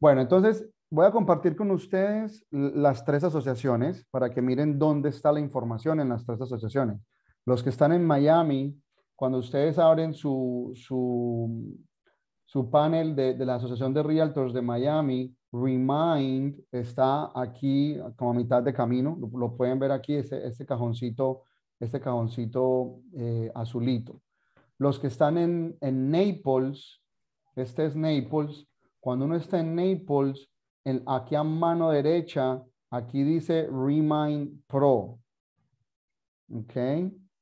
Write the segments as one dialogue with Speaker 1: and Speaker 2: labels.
Speaker 1: Bueno, entonces voy a compartir con ustedes las tres asociaciones para que miren dónde está la información en las tres asociaciones. Los que están en Miami, cuando ustedes abren su, su, panel de, la Asociación de Realtors de Miami, Remind está aquí como a mitad de camino. Lo, pueden ver aquí, este, cajoncito, este cajoncito eh, azulito. Los que están en, en Naples, este es Naples, cuando uno está en Naples, aquí a mano derecha, aquí dice Remind Pro. Ok,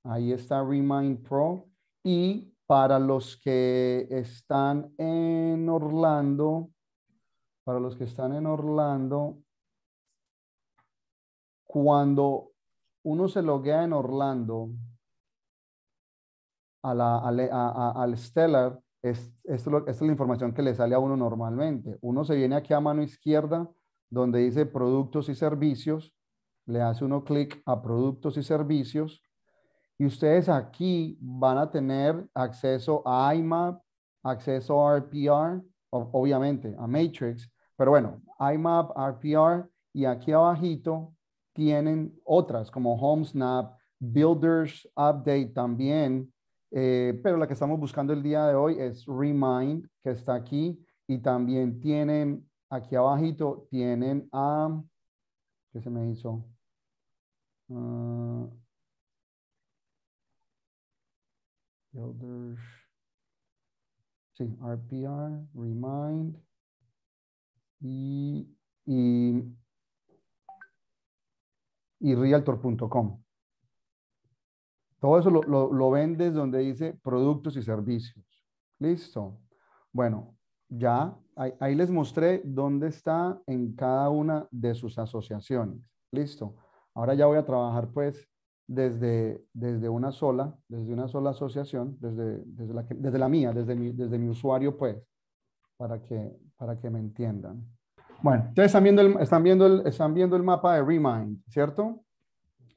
Speaker 1: ahí está Remind Pro. Y para los que están en Orlando, para los que están en Orlando, cuando uno se loguea en Orlando al Stellar, es, esto, es la información que le sale a uno normalmente. Uno se viene aquí a mano izquierda, donde dice productos y servicios, le hace uno clic a productos y servicios, y ustedes aquí van a tener acceso a IMAP, acceso a RPR, obviamente a Matrix, pero bueno, IMAP, RPR, y aquí abajito tienen otras como HomeSnap, Builders Update también, eh, pero la que estamos buscando el día de hoy es Remind, que está aquí. Y también tienen, aquí abajito, tienen a, ¿qué se me hizo? Ah, sí, RPR, Remind. y, y realtor.com. Todo eso lo, lo, vendes donde dice productos y servicios. Listo. Bueno, ya ahí, les mostré dónde está en cada una de sus asociaciones. Listo. Ahora ya voy a trabajar pues desde, desde una sola, desde una sola asociación, desde, la, desde la mía, desde mi, desde mi usuario pues, para que, para que me entiendan. Bueno, ustedes están viendo están viendo el, están viendo el mapa de Remind, ¿cierto?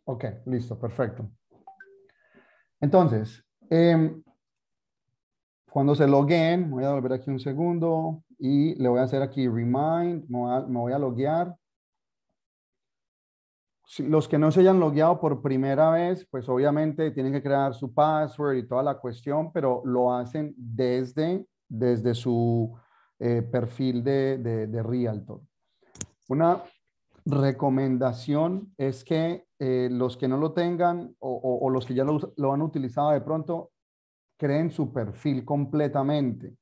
Speaker 1: Ok, listo, perfecto. Entonces, em, cuando se loguen, voy a volver aquí un segundo y le voy a hacer aquí remind, me voy a, loguear. los que no se hayan logueado por primera vez, pues obviamente tienen que crear su password y toda la cuestión, pero lo hacen desde, desde su eh, perfil de, de, de Realtor. Una recomendación es que eh, los que no lo tengan o, los que ya lo, han utilizado de pronto, creen su perfil completamente.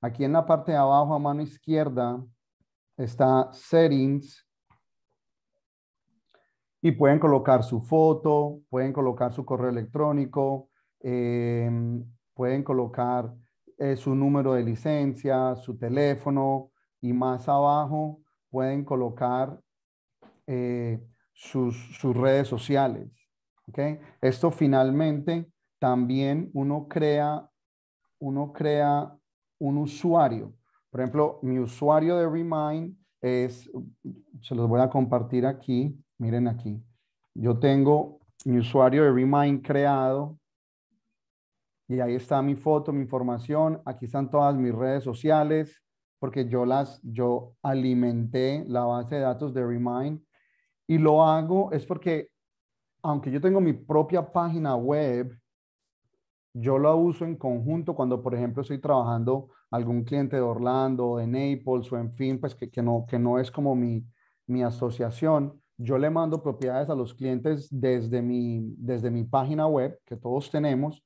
Speaker 1: Aquí en la parte de abajo a mano izquierda está Settings y pueden colocar su foto, pueden colocar su correo electrónico, em, pueden colocar eh, su número de licencia, su teléfono y más abajo pueden colocar eh, sus, redes sociales. ¿okay? Esto finalmente también uno crea, uno crea un usuario. Por ejemplo, mi usuario de Remind es, se los voy a compartir aquí, miren aquí. Yo tengo mi usuario de Remind creado y ahí está mi foto, mi información, aquí están todas mis redes sociales porque yo las, yo alimenté la base de datos de Remind y lo hago es porque, aunque yo tengo mi propia página web, yo la uso en conjunto cuando, por ejemplo, estoy trabajando algún cliente de Orlando, de Naples o en fin, pues que, que no, que no es como mi, asociación. Yo le mando propiedades a los clientes desde mi, desde mi página web, que todos tenemos,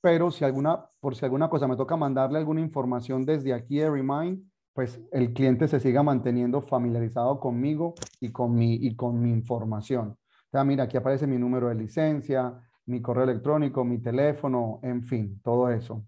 Speaker 1: pero si alguna, por si alguna cosa me toca mandarle alguna información desde aquí de Remind, pues el cliente se siga manteniendo familiarizado conmigo y con mi, y con mi información. mira, aquí aparece mi número de licencia, mi correo electrónico, mi teléfono, en fin, todo eso.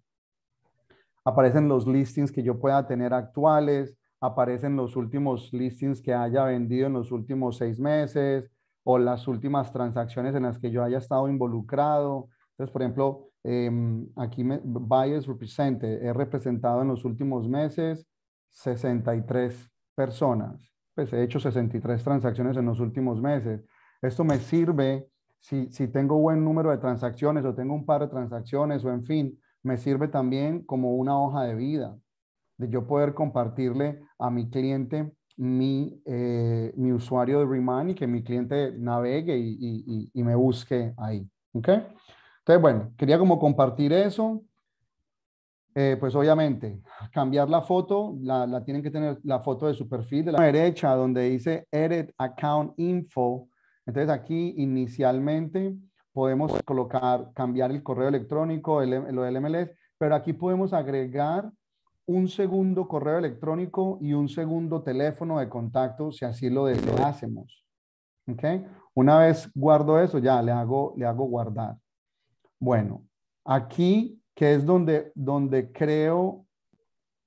Speaker 1: Aparecen los listings que yo pueda tener actuales, aparecen los últimos listings que haya vendido en los últimos seis meses o las últimas transacciones en las que yo haya estado involucrado. Entonces, por ejemplo, em, aquí me, buyers represented, he representado en los últimos meses 63 personas. Pues he hecho 63 transacciones en los últimos meses. Esto me sirve si, si tengo buen número de transacciones o tengo un par de transacciones o en fin, me sirve también como una hoja de vida, de yo poder compartirle a mi cliente mi, eh, usuario de Remani que mi cliente navegue y, me busque ahí. ¿Ok? Entonces, bueno, quería como compartir eso. Eh, pues obviamente, cambiar la foto, la, tienen que tener la foto de su perfil de la derecha donde dice Edit Account Info. Entonces aquí inicialmente podemos colocar, cambiar el correo electrónico, el, lo del MLS, pero aquí podemos agregar un segundo correo electrónico y un segundo teléfono de contacto si así lo deseásemos. ¿Ok? Una vez guardo eso, ya le hago, le hago guardar. Bueno, aquí que es donde, donde creo,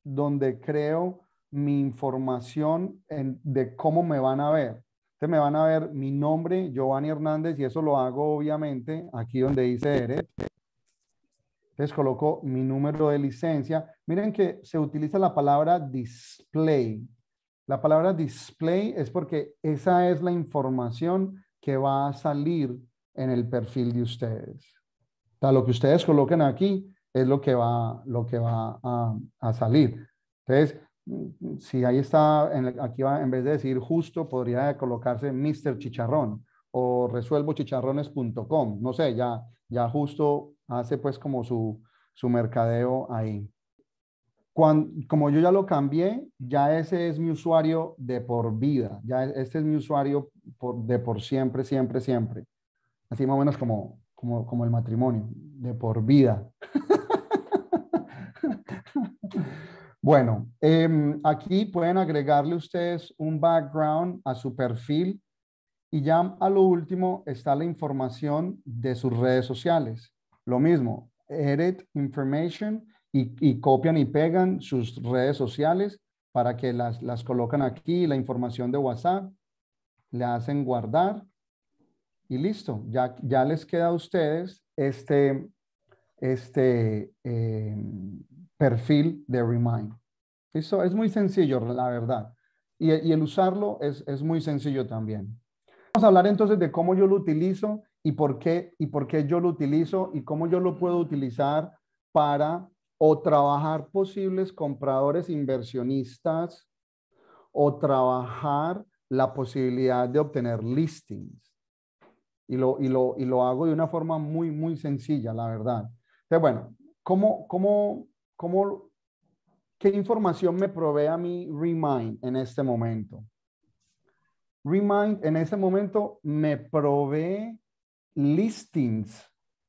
Speaker 1: donde creo mi información de cómo me van a ver. Ustedes me van a ver mi nombre, Giovanni Hernández, y eso lo hago obviamente aquí donde dice Eret. Entonces coloco mi número de licencia. Miren que se utiliza la palabra display. La palabra display es porque esa es la información que va a salir en el perfil de ustedes. O lo que ustedes coloquen aquí es lo que va, lo que va a, a salir. Entonces, si ahí está, aquí va, en vez de decir justo, podría colocarse Mr. Chicharrón o resuelvochicharrones.com. No sé, ya, ya justo hace pues como su, su mercadeo ahí. Cuando, como yo ya lo cambié, ya ese es mi usuario de por vida, ya e, este es mi usuario por, de por siempre, siempre, siempre. Así más o menos como, como, como el matrimonio, de por vida. Bueno, em, aquí pueden agregarle ustedes un background a su perfil y ya a lo último está la información de sus redes sociales. Lo mismo, edit information y, copian y pegan sus redes sociales para que las, las colocan aquí, la información de WhatsApp, le hacen guardar y listo. Ya, ya les queda a ustedes este, este, em, perfil de Remind. Eso es muy sencillo, la verdad. Y, el usarlo es, muy sencillo también. Vamos a hablar entonces de cómo yo lo utilizo y por qué, y por qué yo lo utilizo y cómo yo lo puedo utilizar para o trabajar posibles compradores inversionistas o trabajar la posibilidad de obtener listings. Y lo, y y lo hago de una forma muy, muy sencilla, la verdad. Entonces, bueno, ¿cómo, cómo, ¿cómo, ¿qué información me provee a mí Remind en este momento? Remind en este momento me provee listings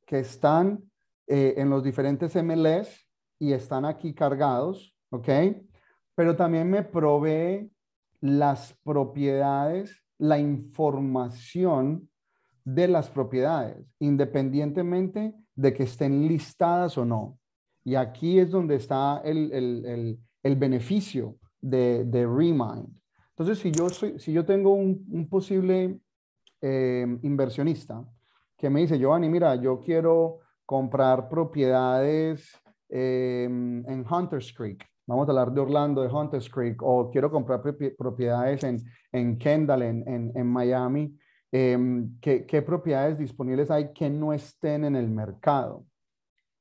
Speaker 1: que están eh, en los diferentes MLS y están aquí cargados, ¿ok? Pero también me provee las propiedades, la información de las propiedades, independientemente de que estén listadas o no. Y aquí es donde está el, beneficio de, Remind. Entonces, si yo, soy, si yo tengo un, posible eh, inversionista que me dice, Giovanni, mira, yo quiero comprar propiedades eh, en Hunters Creek. Vamos a hablar de Orlando, de Hunters Creek, o quiero comprar propiedades en, en Kendall, en, en, Miami. Em, ¿Qué propiedades disponibles hay que no estén en el mercado?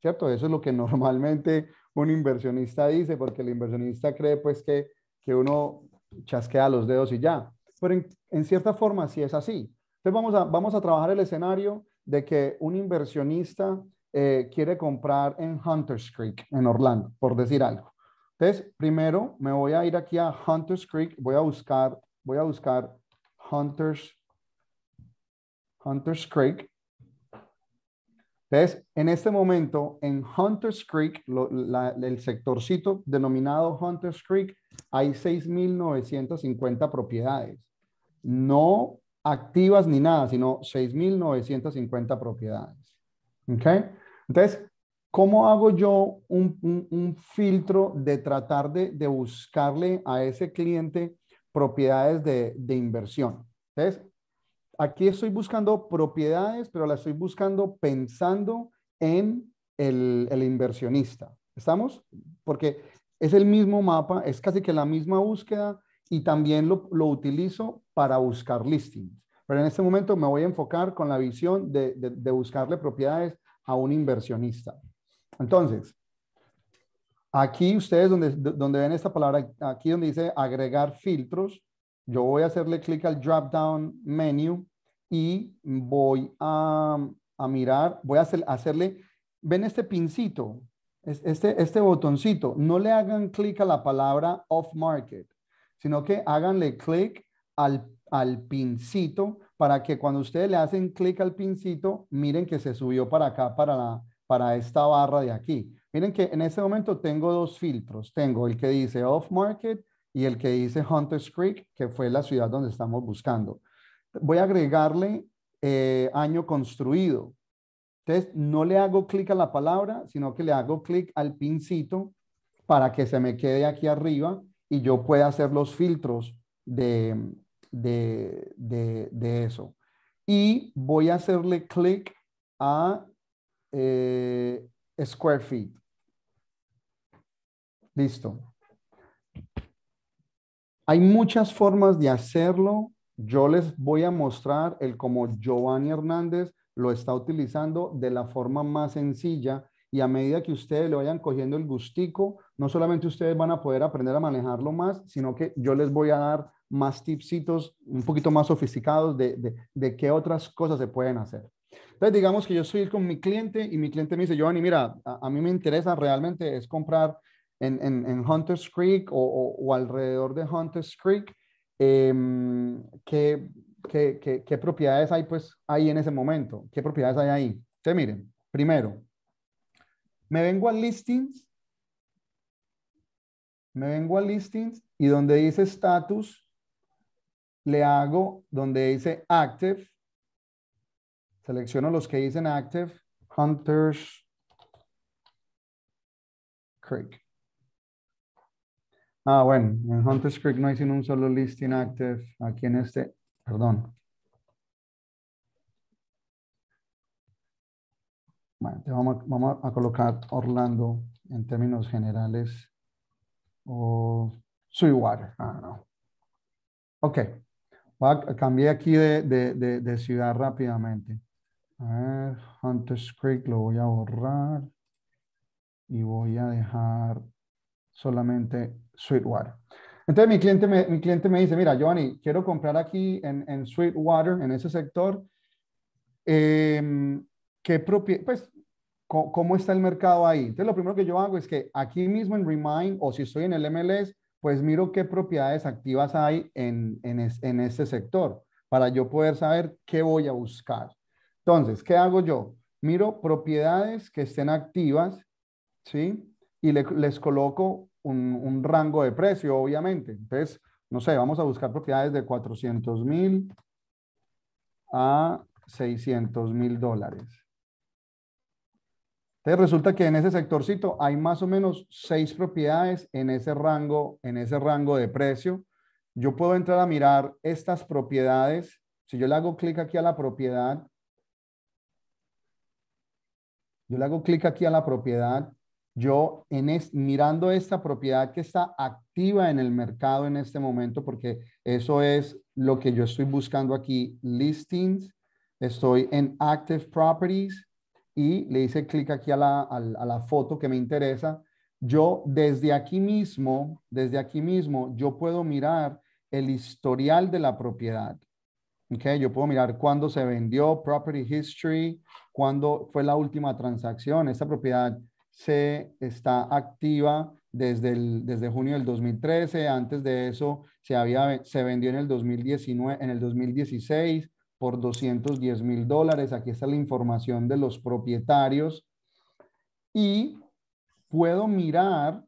Speaker 1: ¿cierto? Eso es lo que normalmente un inversionista dice, porque el inversionista cree pues que, que uno chasquea los dedos y ya. Pero en, cierta forma sí es así. Entonces vamos a, vamos a trabajar el escenario de que un inversionista eh, quiere comprar en Hunters Creek, en Orlando, por decir algo. Entonces, primero me voy a ir aquí a Hunters Creek, voy a buscar, voy a buscar Hunters, Hunters Creek entonces, en este momento, en Hunters Creek, el sectorcito denominado Hunters Creek, hay 6.950 propiedades. No activas ni nada, sino 6.950 propiedades. ¿Okay? Entonces, ¿cómo hago yo un, filtro de tratar de, buscarle a ese cliente propiedades de, inversión? Entonces, aquí estoy buscando propiedades, pero la estoy buscando pensando en el, inversionista. ¿Estamos? Porque es el mismo mapa, es casi que la misma búsqueda y también lo, utilizo para buscar listings. Pero en este momento me voy a enfocar con la visión de, buscarle propiedades a un inversionista. Entonces, aquí ustedes donde, donde ven esta palabra, aquí donde dice agregar filtros, yo voy a hacerle clic al drop down menu y voy a, a mirar, voy a hacerle, ven este pincito, este, este botoncito, no le hagan clic a la palabra off market, sino que háganle clic al, al pincito para que cuando ustedes le hacen clic al pincito, miren que se subió para acá, para, para esta barra de aquí. Miren que en este momento tengo dos filtros. Tengo el que dice off market y el que dice Hunters Creek, que fue la ciudad donde estamos buscando. Voy a agregarle eh, año construido. Entonces, no le hago clic a la palabra, sino que le hago clic al pincito para que se me quede aquí arriba y yo pueda hacer los filtros de, eso. Y voy a hacerle clic a eh, square feet. Listo. Hay muchas formas de hacerlo. Yo les voy a mostrar el cómo Giovanni Hernández lo está utilizando de la forma más sencilla y a medida que ustedes le vayan cogiendo el gustico, no solamente ustedes van a poder aprender a manejarlo más, sino que yo les voy a dar más tipsitos un poquito más sofisticados de, de, qué otras cosas se pueden hacer. Entonces, digamos que yo estoy con mi cliente y mi cliente me dice, Giovanni, mira, a mí me interesa realmente es comprar en, en, Hunters Creek o, alrededor de Hunters Creek, em, ¿qué, propiedades hay pues ahí en ese momento? ¿Qué propiedades hay ahí? Ustedes miren, primero, me vengo a listings, me vengo a listings y donde dice status, le hago donde dice active, selecciono los que dicen active, Hunters Creek. Ah, bueno, en Hunters Creek no hay sino un solo listing active. Aquí en este, perdón. Bueno, vamos, vamos a colocar Orlando en términos generales o igual. Ah, no. Ok. A, cambié aquí de, de, ciudad rápidamente. A ver, Hunters Creek lo voy a borrar y voy a dejar solamente Sweetwater. Entonces mi cliente me, mi cliente me dice, mira, Giovanni, quiero comprar aquí en, en Sweetwater, en ese sector. Eh, ¿qué pues, ¿Cómo está el mercado ahí? Entonces lo primero que yo hago es que aquí mismo en Remind o si estoy en el MLS, pues miro qué propiedades activas hay en, en, en este sector para yo poder saber qué voy a buscar. Entonces, ¿qué hago yo? Miro propiedades que estén activas, ¿sí? y les coloco un, rango de precio, obviamente. Entonces, no sé, vamos a buscar propiedades de 400 mil a 600 mil dólares. Entonces resulta que en ese sectorcito hay más o menos seis propiedades en ese rango, en ese rango de precio. Yo puedo entrar a mirar estas propiedades. Si yo le hago clic aquí a la propiedad, yo le hago clic aquí a la propiedad yo en es, mirando esta propiedad que está activa en el mercado en este momento, porque eso es lo que yo estoy buscando aquí, listings, estoy en Active Properties y le hice clic aquí a la, foto que me interesa. Yo desde aquí mismo, desde aquí mismo, yo puedo mirar el historial de la propiedad. Okay, yo puedo mirar cuándo se vendió, property history, cuándo fue la última transacción. Esta propiedad se está activa desde, desde junio del 2013. Antes de eso se, había, se vendió en el, 2019, en el 2016 por 210 mil dólares. Aquí está la información de los propietarios. Y puedo mirar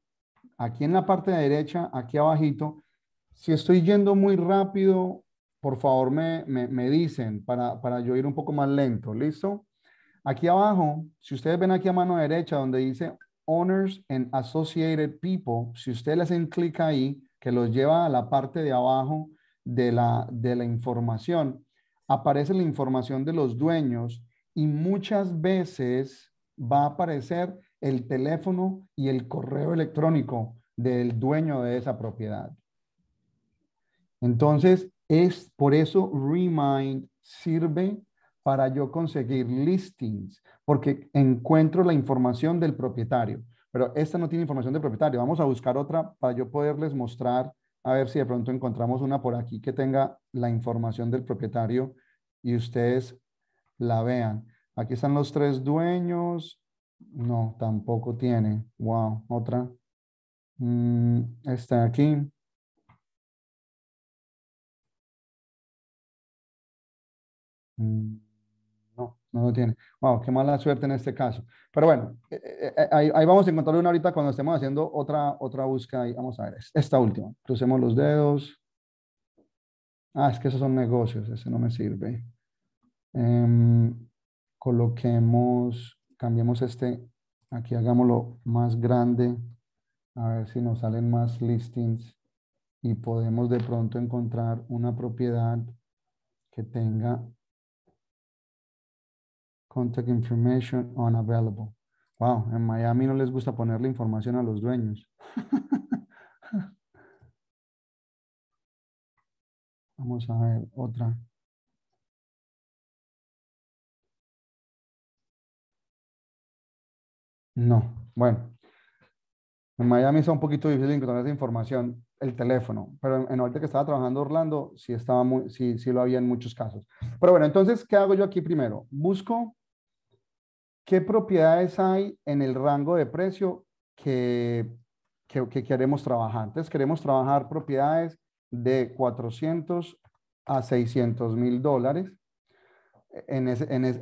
Speaker 1: aquí en la parte derecha, aquí abajito, si estoy yendo muy rápido, por favor me, me, me dicen para, para yo ir un poco más lento. ¿Listo? Aquí abajo, si ustedes ven aquí a mano derecha donde dice Owners and Associated People, si ustedes le hacen clic ahí, que los lleva a la parte de abajo de la, de la información, aparece la información de los dueños y muchas veces va a aparecer el teléfono y el correo electrónico del dueño de esa propiedad. Entonces, es por eso Remind sirve para yo conseguir listings, porque encuentro la información del propietario, pero esta no tiene información del propietario. Vamos a buscar otra para yo poderles mostrar, a ver si de pronto encontramos una por aquí que tenga la información del propietario y ustedes la vean. Aquí están los tres dueños. No,
Speaker 2: tampoco tiene. Wow, otra. Esta mm, está aquí. Mm no lo tiene. Wow, qué mala suerte en este caso. Pero bueno,
Speaker 1: eh, eh, eh, ahí, vamos a encontrar una ahorita cuando estemos haciendo otra, otra búsqueda. Y vamos a ver, esta última. Crucemos los dedos. Ah, es que esos son negocios, ese no me sirve. Em, coloquemos, cambiemos este, aquí hagámoslo más grande, a ver si nos salen más listings y podemos de pronto encontrar una propiedad que tenga Contact information unavailable. Wow, en Miami no les gusta ponerle información a los dueños.
Speaker 2: Vamos a ver otra. No, bueno. En Miami es un poquito difícil encontrar esa información, el
Speaker 1: teléfono, pero en ahorita que estaba trabajando Orlando, sí, estaba sí lo había en muchos casos. Pero bueno, entonces, ¿qué hago yo aquí primero? Busco ¿Qué propiedades hay en el rango de precio que, queremos trabajar? Entonces, queremos trabajar propiedades de 400 a 600 mil dólares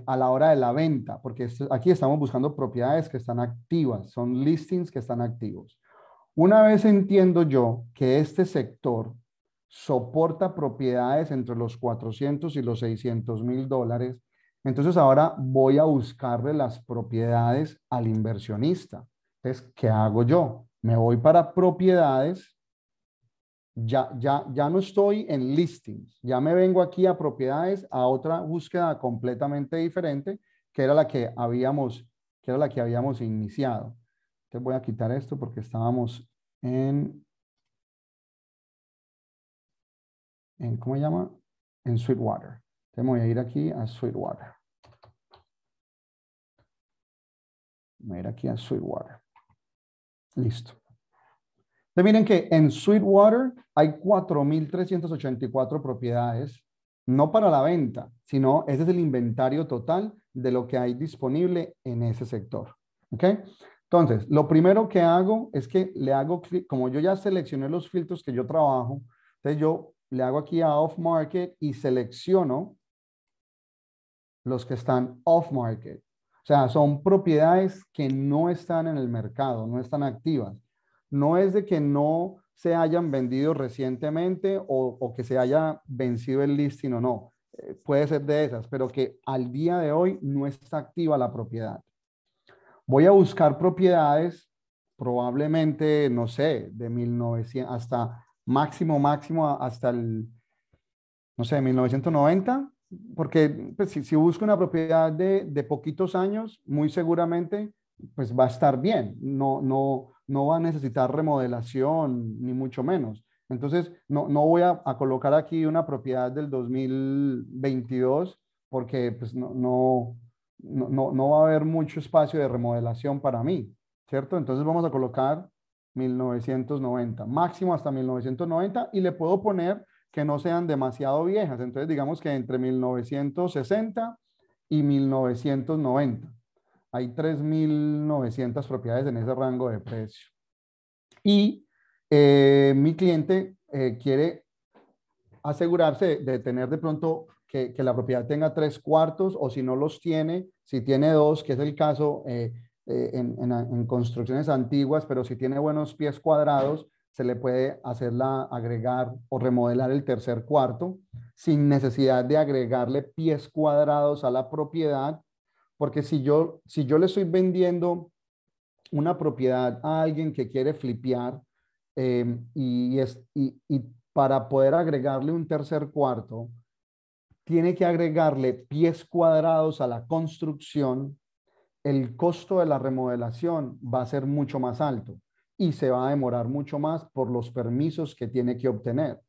Speaker 1: a la hora de la venta, porque este, aquí estamos buscando propiedades que están activas, son listings que están activos. Una vez entiendo yo que este sector soporta propiedades entre los 400 y los 600 mil dólares, entonces ahora voy a buscarle las propiedades al inversionista. Entonces, ¿qué hago yo? Me voy para propiedades. Ya, ya, ya no estoy en listings, ya me vengo aquí a propiedades, a otra búsqueda completamente diferente, que era la que habíamos, que era la que habíamos iniciado. Entonces voy a quitar esto porque estábamos en,
Speaker 2: en ¿cómo se llama? En Sweetwater voy a ir aquí a Sweetwater. Voy a ir
Speaker 1: aquí a Sweetwater. Listo. miren que en Sweetwater hay 4.384 propiedades, no para la venta, sino ese es el inventario total de lo que hay disponible en ese sector. ¿Ok? Entonces, lo primero que hago es que le hago clic, como yo ya seleccioné los filtros que yo trabajo, entonces yo le hago aquí a Off Market y selecciono los que están off market. O sea, son propiedades que no están en el mercado, no están activas. No es de que no se hayan vendido recientemente o, que se haya vencido el listing o no. Eh, puede ser de esas, pero que al día de hoy no está activa la propiedad. Voy a buscar propiedades probablemente, no sé, de 1900 hasta máximo, máximo hasta el, no sé, 1990 porque pues, si, busco una propiedad de, de, poquitos años, muy seguramente pues va a estar bien, no, no, no va a necesitar remodelación, ni mucho menos. Entonces, no, no voy a, colocar aquí una propiedad del 2022 porque pues, no, no, no, no, va a haber mucho espacio de remodelación para mí, ¿cierto? Entonces vamos a colocar 1990, máximo hasta 1990 y le puedo poner que no sean demasiado viejas. Entonces, digamos que entre 1960 y 1990 hay 3.900 propiedades en ese rango de precio. Y eh, mi cliente eh, quiere asegurarse de, tener de pronto que, la propiedad tenga tres cuartos o si no los tiene, si tiene dos, que es el caso eh, en, construcciones antiguas, pero si tiene buenos pies cuadrados, se le puede hacerla agregar o remodelar el tercer cuarto sin necesidad de agregarle pies cuadrados a la propiedad, porque si yo, si yo le estoy vendiendo una propiedad a alguien que quiere flipear eh, y, y para poder agregarle un tercer cuarto, tiene que agregarle pies cuadrados a la construcción, el costo de la remodelación va a ser mucho más alto y se va a demorar mucho más por los permisos que tiene que obtener.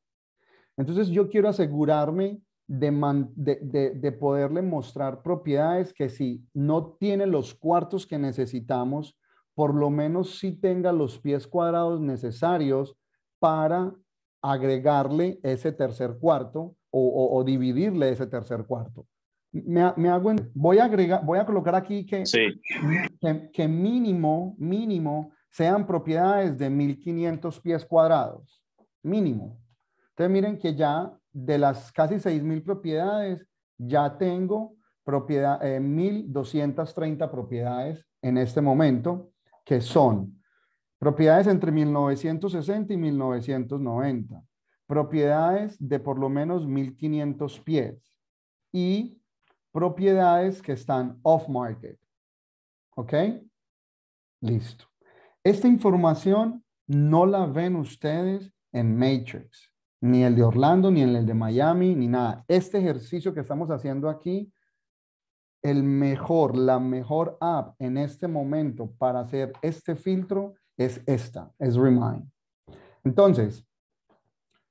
Speaker 1: Entonces yo quiero asegurarme de, poderle mostrar propiedades que si no tiene los cuartos que necesitamos, por lo menos si tenga los pies cuadrados necesarios para agregarle ese tercer cuarto o, dividirle ese tercer cuarto. Me, hago voy a agregar, voy a colocar aquí que, que, mínimo, mínimo sean propiedades de 1.500 pies cuadrados, mínimo. Entonces miren que ya de las casi 6.000 propiedades, ya tengo propiedad, 1.230 eh, propiedades en este momento, que son propiedades entre 1960 y 1990, propiedades de por lo menos 1.500 pies y propiedades que están off market. ¿Ok? Listo. Esta información no la ven ustedes en Matrix, ni el de Orlando, ni en el de Miami, ni nada. Este ejercicio que estamos haciendo aquí, el mejor, la mejor app en este momento para hacer este filtro es esta, es Remind. Entonces,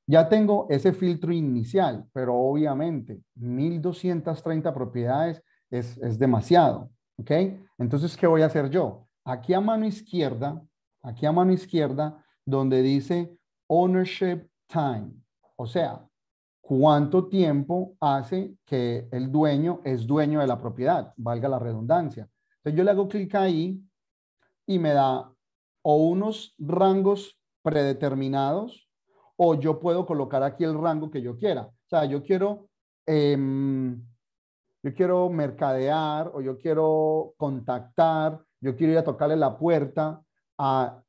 Speaker 1: ya tengo ese filtro inicial, pero obviamente 1230 propiedades es, es demasiado, ¿ok? Entonces, ¿qué voy a hacer yo? aquí a mano izquierda, aquí a mano izquierda, donde dice ownership time. O sea, cuánto tiempo hace que el dueño es dueño de la propiedad, valga la redundancia. Entonces yo le hago clic ahí y me da o unos rangos predeterminados o yo puedo colocar aquí el rango que yo quiera. O sea, yo quiero, em, yo quiero mercadear o yo quiero contactar yo quiero ir a tocarle la puerta a,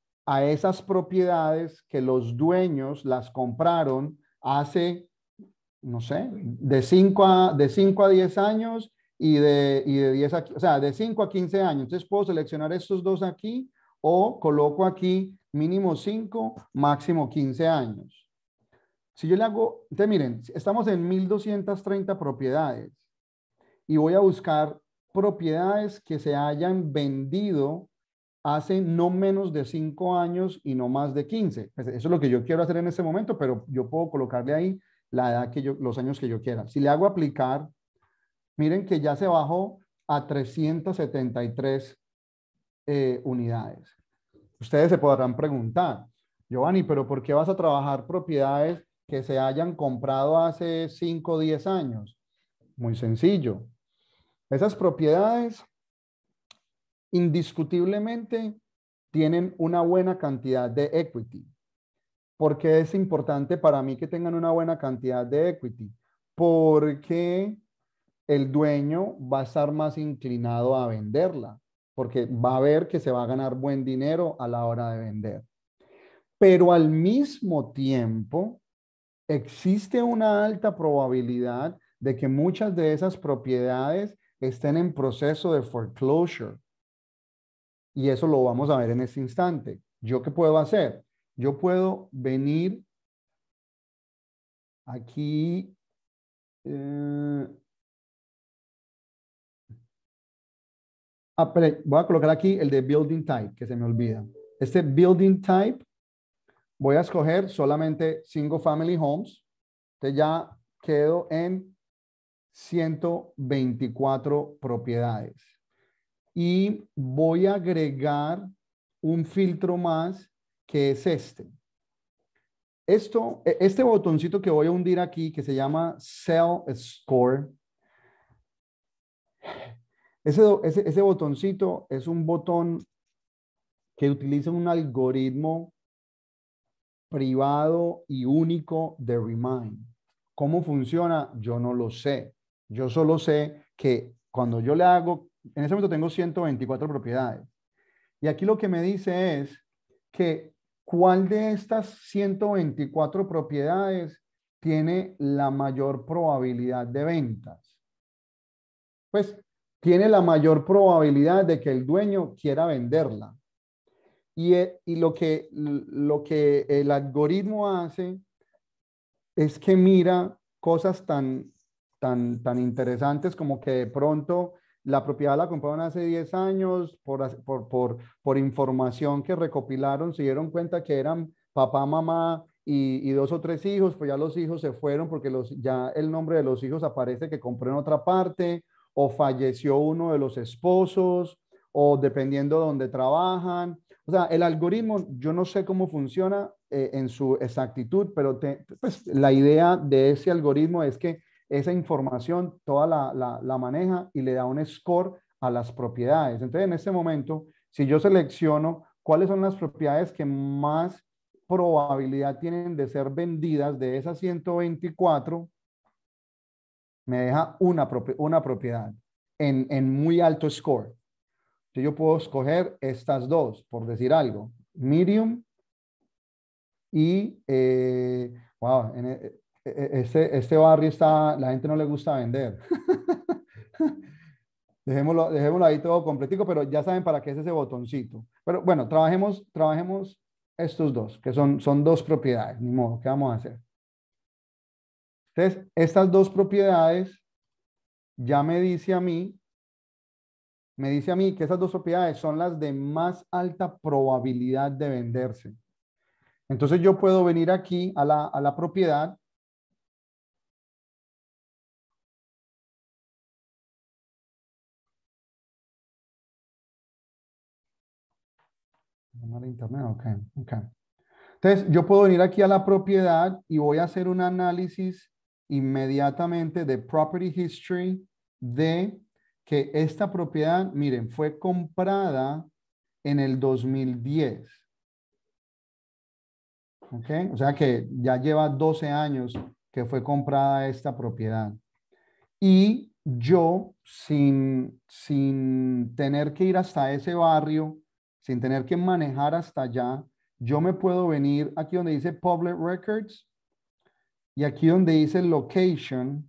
Speaker 1: esas propiedades que los dueños las compraron hace, no sé, de 5 a, 10 años y de, 10 o sea, de 5 a 15 años. Entonces puedo seleccionar estos dos aquí o coloco aquí mínimo 5, máximo 15 años. Si yo le hago, te miren, estamos en 1230 propiedades y voy a buscar propiedades que se hayan vendido hace no menos de 5 años y no más de 15. Pues, eso es lo que yo quiero hacer en este momento, pero yo puedo colocarle ahí la edad que yo, los años que yo quiera. Si le hago aplicar, miren que ya se bajó a 373 eh, unidades. Ustedes se podrán preguntar, Giovanni, pero ¿por qué vas a trabajar propiedades que se hayan comprado hace 5 o 10 años? Muy sencillo. Esas propiedades indiscutiblemente tienen una buena cantidad de equity. ¿Por qué es importante para mí que tengan una buena cantidad de equity? Porque el dueño va a estar más inclinado a venderla, porque va a ver que se va a ganar buen dinero a la hora de vender. Pero al mismo tiempo, existe una alta probabilidad de que muchas de esas propiedades estén en proceso de foreclosure. Y eso lo vamos a ver en este instante. ¿Yo qué puedo hacer? Yo puedo venir
Speaker 2: aquí. Eh, ah, voy a colocar aquí el de building
Speaker 1: type, que se me olvida. Este building type, voy a escoger solamente single family homes. Entonces ya quedo en 124 propiedades. Y voy a agregar un filtro más que es este. Esto, e, este botoncito que voy a hundir aquí, que se llama Cell Score, ese, ese botoncito es un botón que utiliza un algoritmo privado y único de Remind. ¿Cómo funciona? Yo no lo sé. Yo solo sé que cuando yo le hago, en ese momento tengo 124 propiedades. Y aquí lo que me dice es que cuál de estas 124 propiedades tiene la mayor probabilidad de ventas. Pues tiene la mayor probabilidad de que el dueño quiera venderla. Y, eh, y lo, que, lo que el algoritmo hace es que mira cosas tan tan, tan interesantes como que de pronto la propiedad la compraron hace 10 años, por, por, por, información que recopilaron, se dieron cuenta que eran papá, mamá y, dos o tres hijos, pues ya los hijos se fueron porque los, ya el nombre de los hijos aparece que compró en otra parte, o falleció uno de los esposos, o dependiendo de dónde trabajan. O sea, el algoritmo, yo no sé cómo funciona eh, en su exactitud, pero pues, la idea de ese algoritmo es que esa información toda la, maneja y le da un score a las propiedades. Entonces, en este momento, si yo selecciono cuáles son las propiedades que más probabilidad tienen de ser vendidas de esas 124, me deja una, una propiedad en, muy alto score. Entonces yo puedo escoger estas dos, por decir algo, medium y, eh, wow, eh, este, este barrio está, la gente no le gusta vender. dejémoslo, dejémoslo ahí todo completico, pero ya saben para qué es ese botoncito. Pero bueno, trabajemos, trabajemos estos dos, que son, son dos propiedades, ni modo, ¿qué vamos a hacer? Entonces, estas dos propiedades ya me dice a mí, me dice a mí que esas dos propiedades son las de más alta probabilidad de venderse. Entonces yo puedo venir aquí a la,
Speaker 2: a la propiedad internet, Entonces, yo puedo venir aquí a la propiedad
Speaker 1: y voy a hacer un análisis inmediatamente de property history de que esta propiedad, miren, fue comprada en el 2010. O sea que ya lleva 12 años que fue comprada esta propiedad. Y yo, sin tener que ir hasta ese barrio, sin tener que manejar hasta allá, yo me puedo venir aquí donde dice Public Records y aquí donde dice Location.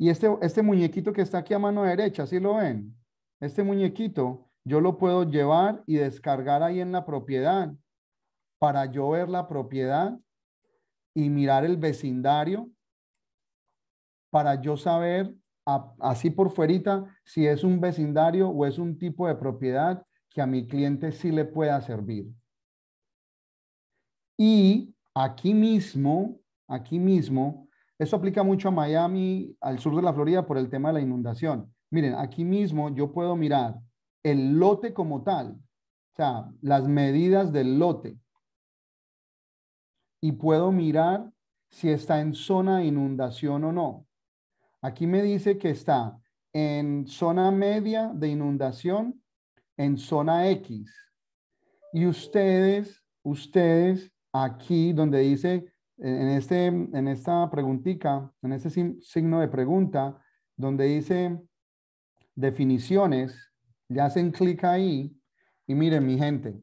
Speaker 1: Y este, este muñequito que está aquí a mano derecha, ¿sí lo ven? Este muñequito yo lo puedo llevar y descargar ahí en la propiedad para yo ver la propiedad y mirar el vecindario para yo saber así por fuerita si es un vecindario o es un tipo de propiedad que a mi cliente sí le pueda servir. Y aquí mismo, aquí mismo, eso aplica mucho a Miami, al sur de la Florida por el tema de la inundación. Miren, aquí mismo yo puedo mirar el lote como tal, o sea, las medidas del lote. Y puedo mirar si está en zona de inundación o no. Aquí me dice que está en zona media de inundación, en zona X. Y ustedes, ustedes aquí donde dice, en, este, en esta preguntica, en este signo de pregunta, donde dice definiciones, ya hacen clic ahí y miren mi gente,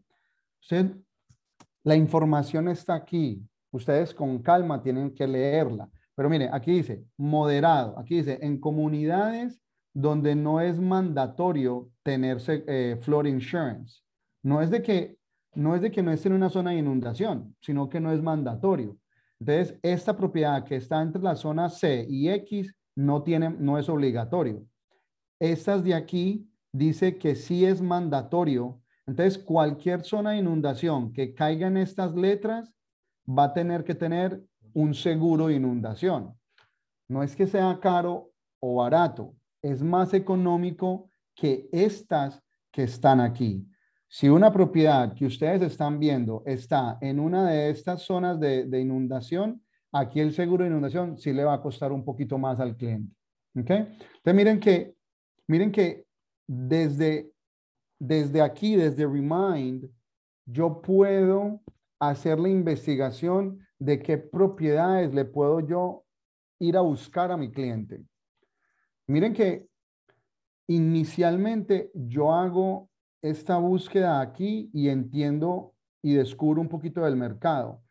Speaker 1: la información está aquí. Ustedes con calma tienen que leerla. Pero mire, aquí dice moderado, aquí dice en comunidades donde no es mandatorio tenerse eh, flood insurance. No es de que no es de que no esté en una zona de inundación, sino que no es mandatorio. Entonces, esta propiedad que está entre la zona C y X no tiene no es obligatorio. Estas de aquí dice que sí es mandatorio. Entonces, cualquier zona de inundación que caiga en estas letras va a tener que tener un seguro de inundación. No es que sea caro o barato, es más económico que estas que están aquí. Si una propiedad que ustedes están viendo está en una de estas zonas de, inundación, aquí el seguro de inundación sí le va a costar un poquito más al cliente. okay Entonces miren que, miren que desde, desde aquí, desde Remind, yo puedo hacer la investigación de qué propiedades le puedo yo ir a buscar a mi cliente. Miren que inicialmente yo hago esta búsqueda aquí y entiendo y descubro un poquito del mercado,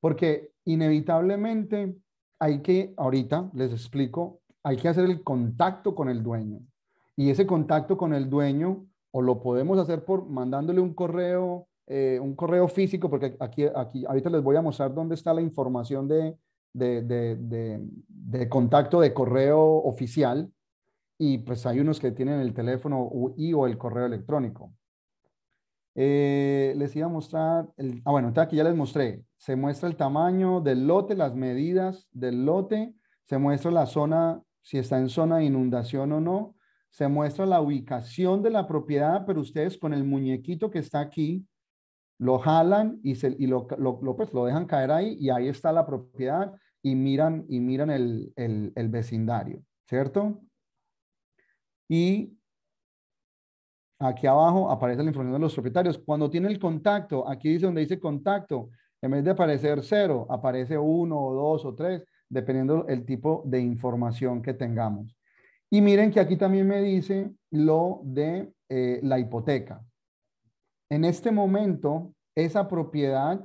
Speaker 1: porque inevitablemente hay que, ahorita les explico, hay que hacer el contacto con el dueño. Y ese contacto con el dueño o lo podemos hacer por mandándole un correo, eh, un correo físico, porque aquí, aquí ahorita les voy a mostrar dónde está la información de, de, de, contacto de correo oficial y pues hay unos que tienen el teléfono y o el correo electrónico. Eh, les iba a mostrar, ah bueno, aquí ya les mostré, se muestra el tamaño del lote, las medidas del lote, se muestra la zona, si está en zona de inundación o no, se muestra la ubicación de la propiedad, pero ustedes con el muñequito que está aquí, lo jalan y, pues, lo, dejan caer ahí y ahí está la propiedad y miran, y miran el, vecindario, ¿cierto? Y aquí abajo aparece la información de los propietarios. Cuando tiene el contacto, aquí dice donde dice contacto, en vez de aparecer cero, aparece uno o dos o tres, dependiendo el tipo de información que tengamos. Y miren que aquí también me dice lo de eh, la hipoteca en este momento esa propiedad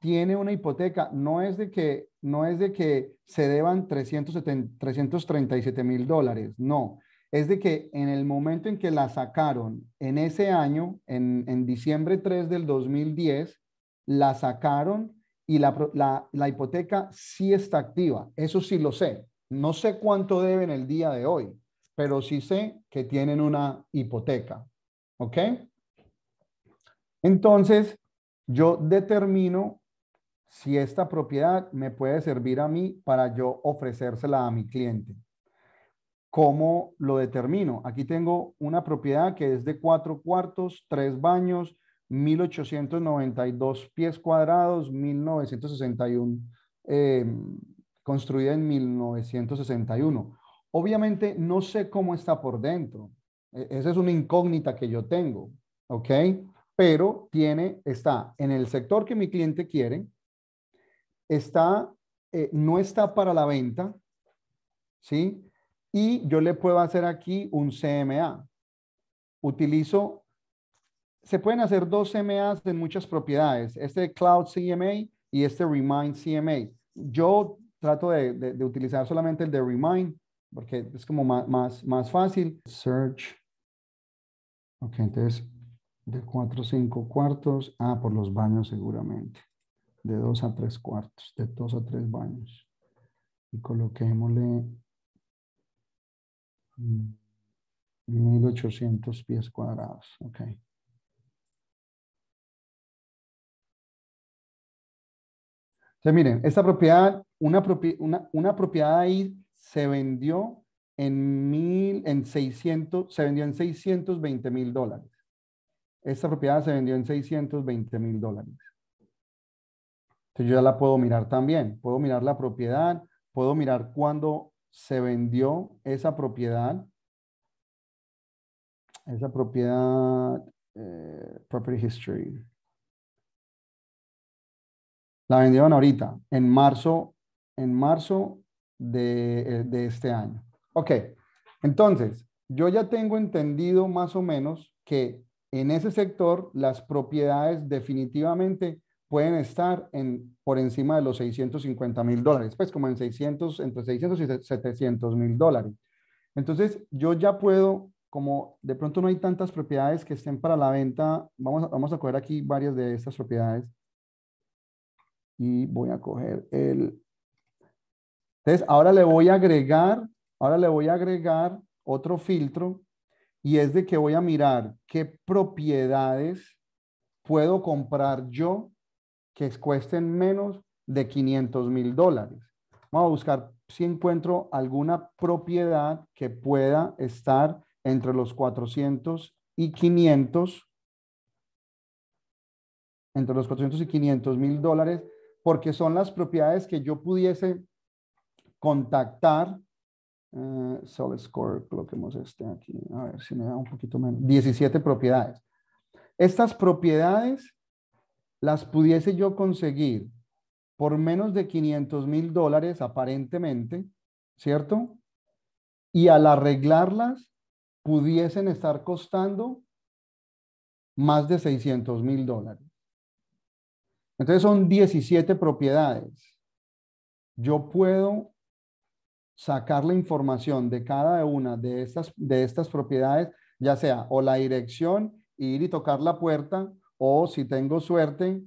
Speaker 1: tiene una hipoteca, no es de que, no es de que se deban 370, 337 mil dólares, no, es de que en el momento en que la sacaron, en ese año, en, diciembre 3 del 2010, la sacaron y la, la hipoteca sí está activa, eso sí lo sé, no sé cuánto deben el día de hoy, pero sí sé que tienen una hipoteca, ¿ok? Entonces, yo determino si esta propiedad me puede servir a mí para yo ofrecérsela a mi cliente. ¿Cómo lo determino? Aquí tengo una propiedad que es de cuatro cuartos, tres baños, 1892 pies cuadrados, 1961, em, construida en 1961. Obviamente no sé cómo está por dentro. E-, esa es una incógnita que yo tengo, ¿ok? pero tiene, está en el sector que mi cliente quiere, está, eh, no está para la venta, ¿sí? Y yo le puedo hacer aquí un CMA. Utilizo, se pueden hacer dos CMAs en muchas propiedades, este Cloud CMA y este Remind CMA. Yo trato de, utilizar solamente el de Remind porque es como más, más, más fácil. Search. Ok, entonces de 4 a 5 cuartos. Ah, por los baños seguramente. De 2 a 3 cuartos. De 2 a 3 baños. Y coloquémosle
Speaker 2: 1800 pies cuadrados. Ok. O sea, miren, esta propiedad, una, una, propiedad ahí se
Speaker 1: vendió en mil, en 600, se vendió en 620 mil dólares. Esta propiedad se vendió en 620 mil dólares. Entonces yo ya la puedo mirar también. Puedo mirar la propiedad, puedo mirar cuándo se vendió esa propiedad. Esa propiedad, eh, property history. La vendieron ahorita, en marzo, en marzo de, eh, de este año. Ok, entonces, yo ya tengo entendido más o menos que en ese sector las propiedades definitivamente pueden estar en, por encima de los 650 mil dólares, pues como en 600, entre 600 y 700 mil dólares. Entonces, yo ya puedo, como de pronto no hay tantas propiedades que estén para la venta, vamos a, vamos a coger aquí varias de estas propiedades. Y voy a coger el... Entonces, ahora le voy a agregar, ahora le voy a agregar otro filtro y es de que voy a mirar qué propiedades puedo comprar yo que cuesten menos de 500 mil dólares. Vamos a buscar si encuentro alguna propiedad que pueda estar entre los 400 y 500, entre los 400 y 500 mil dólares, porque son las propiedades que yo pudiese contactar eh, Score, coloquemos este aquí, a ver si me da un poquito menos. 17 propiedades. Estas propiedades las pudiese yo conseguir por menos de 500 mil dólares aparentemente, ¿cierto? Y al arreglarlas pudiesen estar costando más de 600 mil dólares. Entonces son 17 propiedades. Yo puedo sacar la información de cada una de estas, de estas propiedades, ya sea o la dirección, ir y tocar la puerta, o si tengo suerte,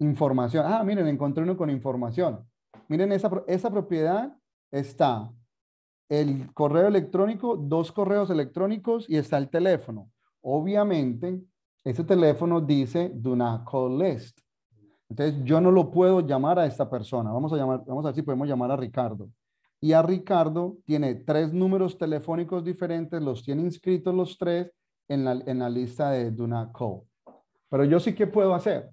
Speaker 1: información. Ah, miren, encontré uno con información. Miren, esa, esa propiedad está el correo electrónico, dos correos electrónicos y está el teléfono. Obviamente, ese teléfono dice do not call list. Entonces, yo no lo puedo llamar a esta persona. Vamos a, llamar, vamos a ver si podemos llamar a Ricardo. Y a Ricardo tiene tres números telefónicos diferentes, los tiene inscritos los tres en la, lista de Duna Call. Pero yo sí que puedo hacer.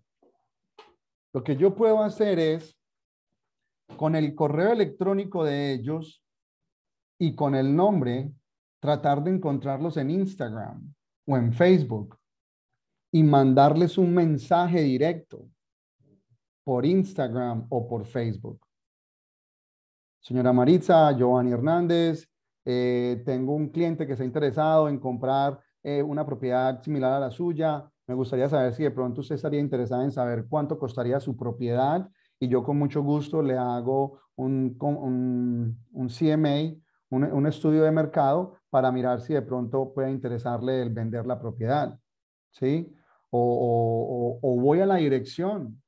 Speaker 1: Lo que yo puedo hacer es, con el correo electrónico de ellos y con el nombre, tratar de encontrarlos en Instagram o en Facebook y mandarles un mensaje directo por Instagram o por Facebook. Señora Maritza, Giovanni Hernández, eh, tengo un cliente que está interesado en comprar eh, una propiedad similar a la suya. Me gustaría saber si de pronto usted estaría interesada en saber cuánto costaría su propiedad y yo con mucho gusto le hago un, CMA, un, estudio de mercado para mirar si de pronto puede interesarle el vender la propiedad, ¿sí? o, voy a la dirección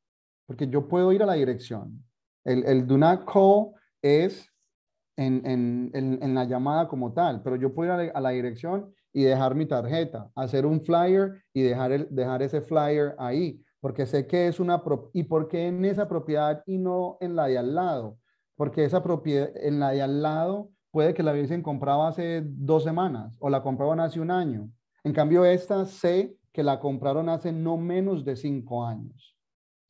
Speaker 1: porque yo puedo ir a la dirección. El, el do not call es en, la llamada como tal, pero yo puedo ir a la, dirección y dejar mi tarjeta, hacer un flyer y dejar, el, dejar ese flyer ahí, porque sé que es una y porque en esa propiedad y no en la de al lado, porque esa propiedad en la de al lado puede que la hubiesen comprado hace dos semanas o la compraban hace un año. En cambio, esta sé que la compraron hace no menos de cinco años.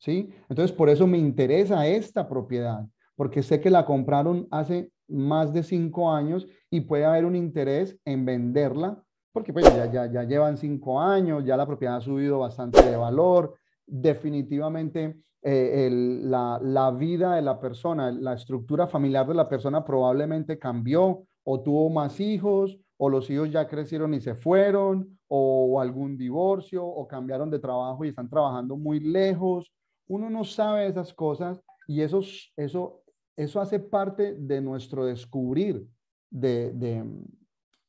Speaker 1: Entonces, por eso me interesa esta propiedad, porque sé que la compraron hace más de cinco años y puede haber un interés en venderla, porque pues ya, llevan cinco años, ya la propiedad ha subido bastante de valor, definitivamente eh, la, vida de la persona, la estructura familiar de la persona probablemente cambió o tuvo más hijos o los hijos ya crecieron y se fueron o algún divorcio o cambiaron de trabajo y están trabajando muy lejos uno no sabe esas cosas y eso, eso, eso hace parte de nuestro descubrir de,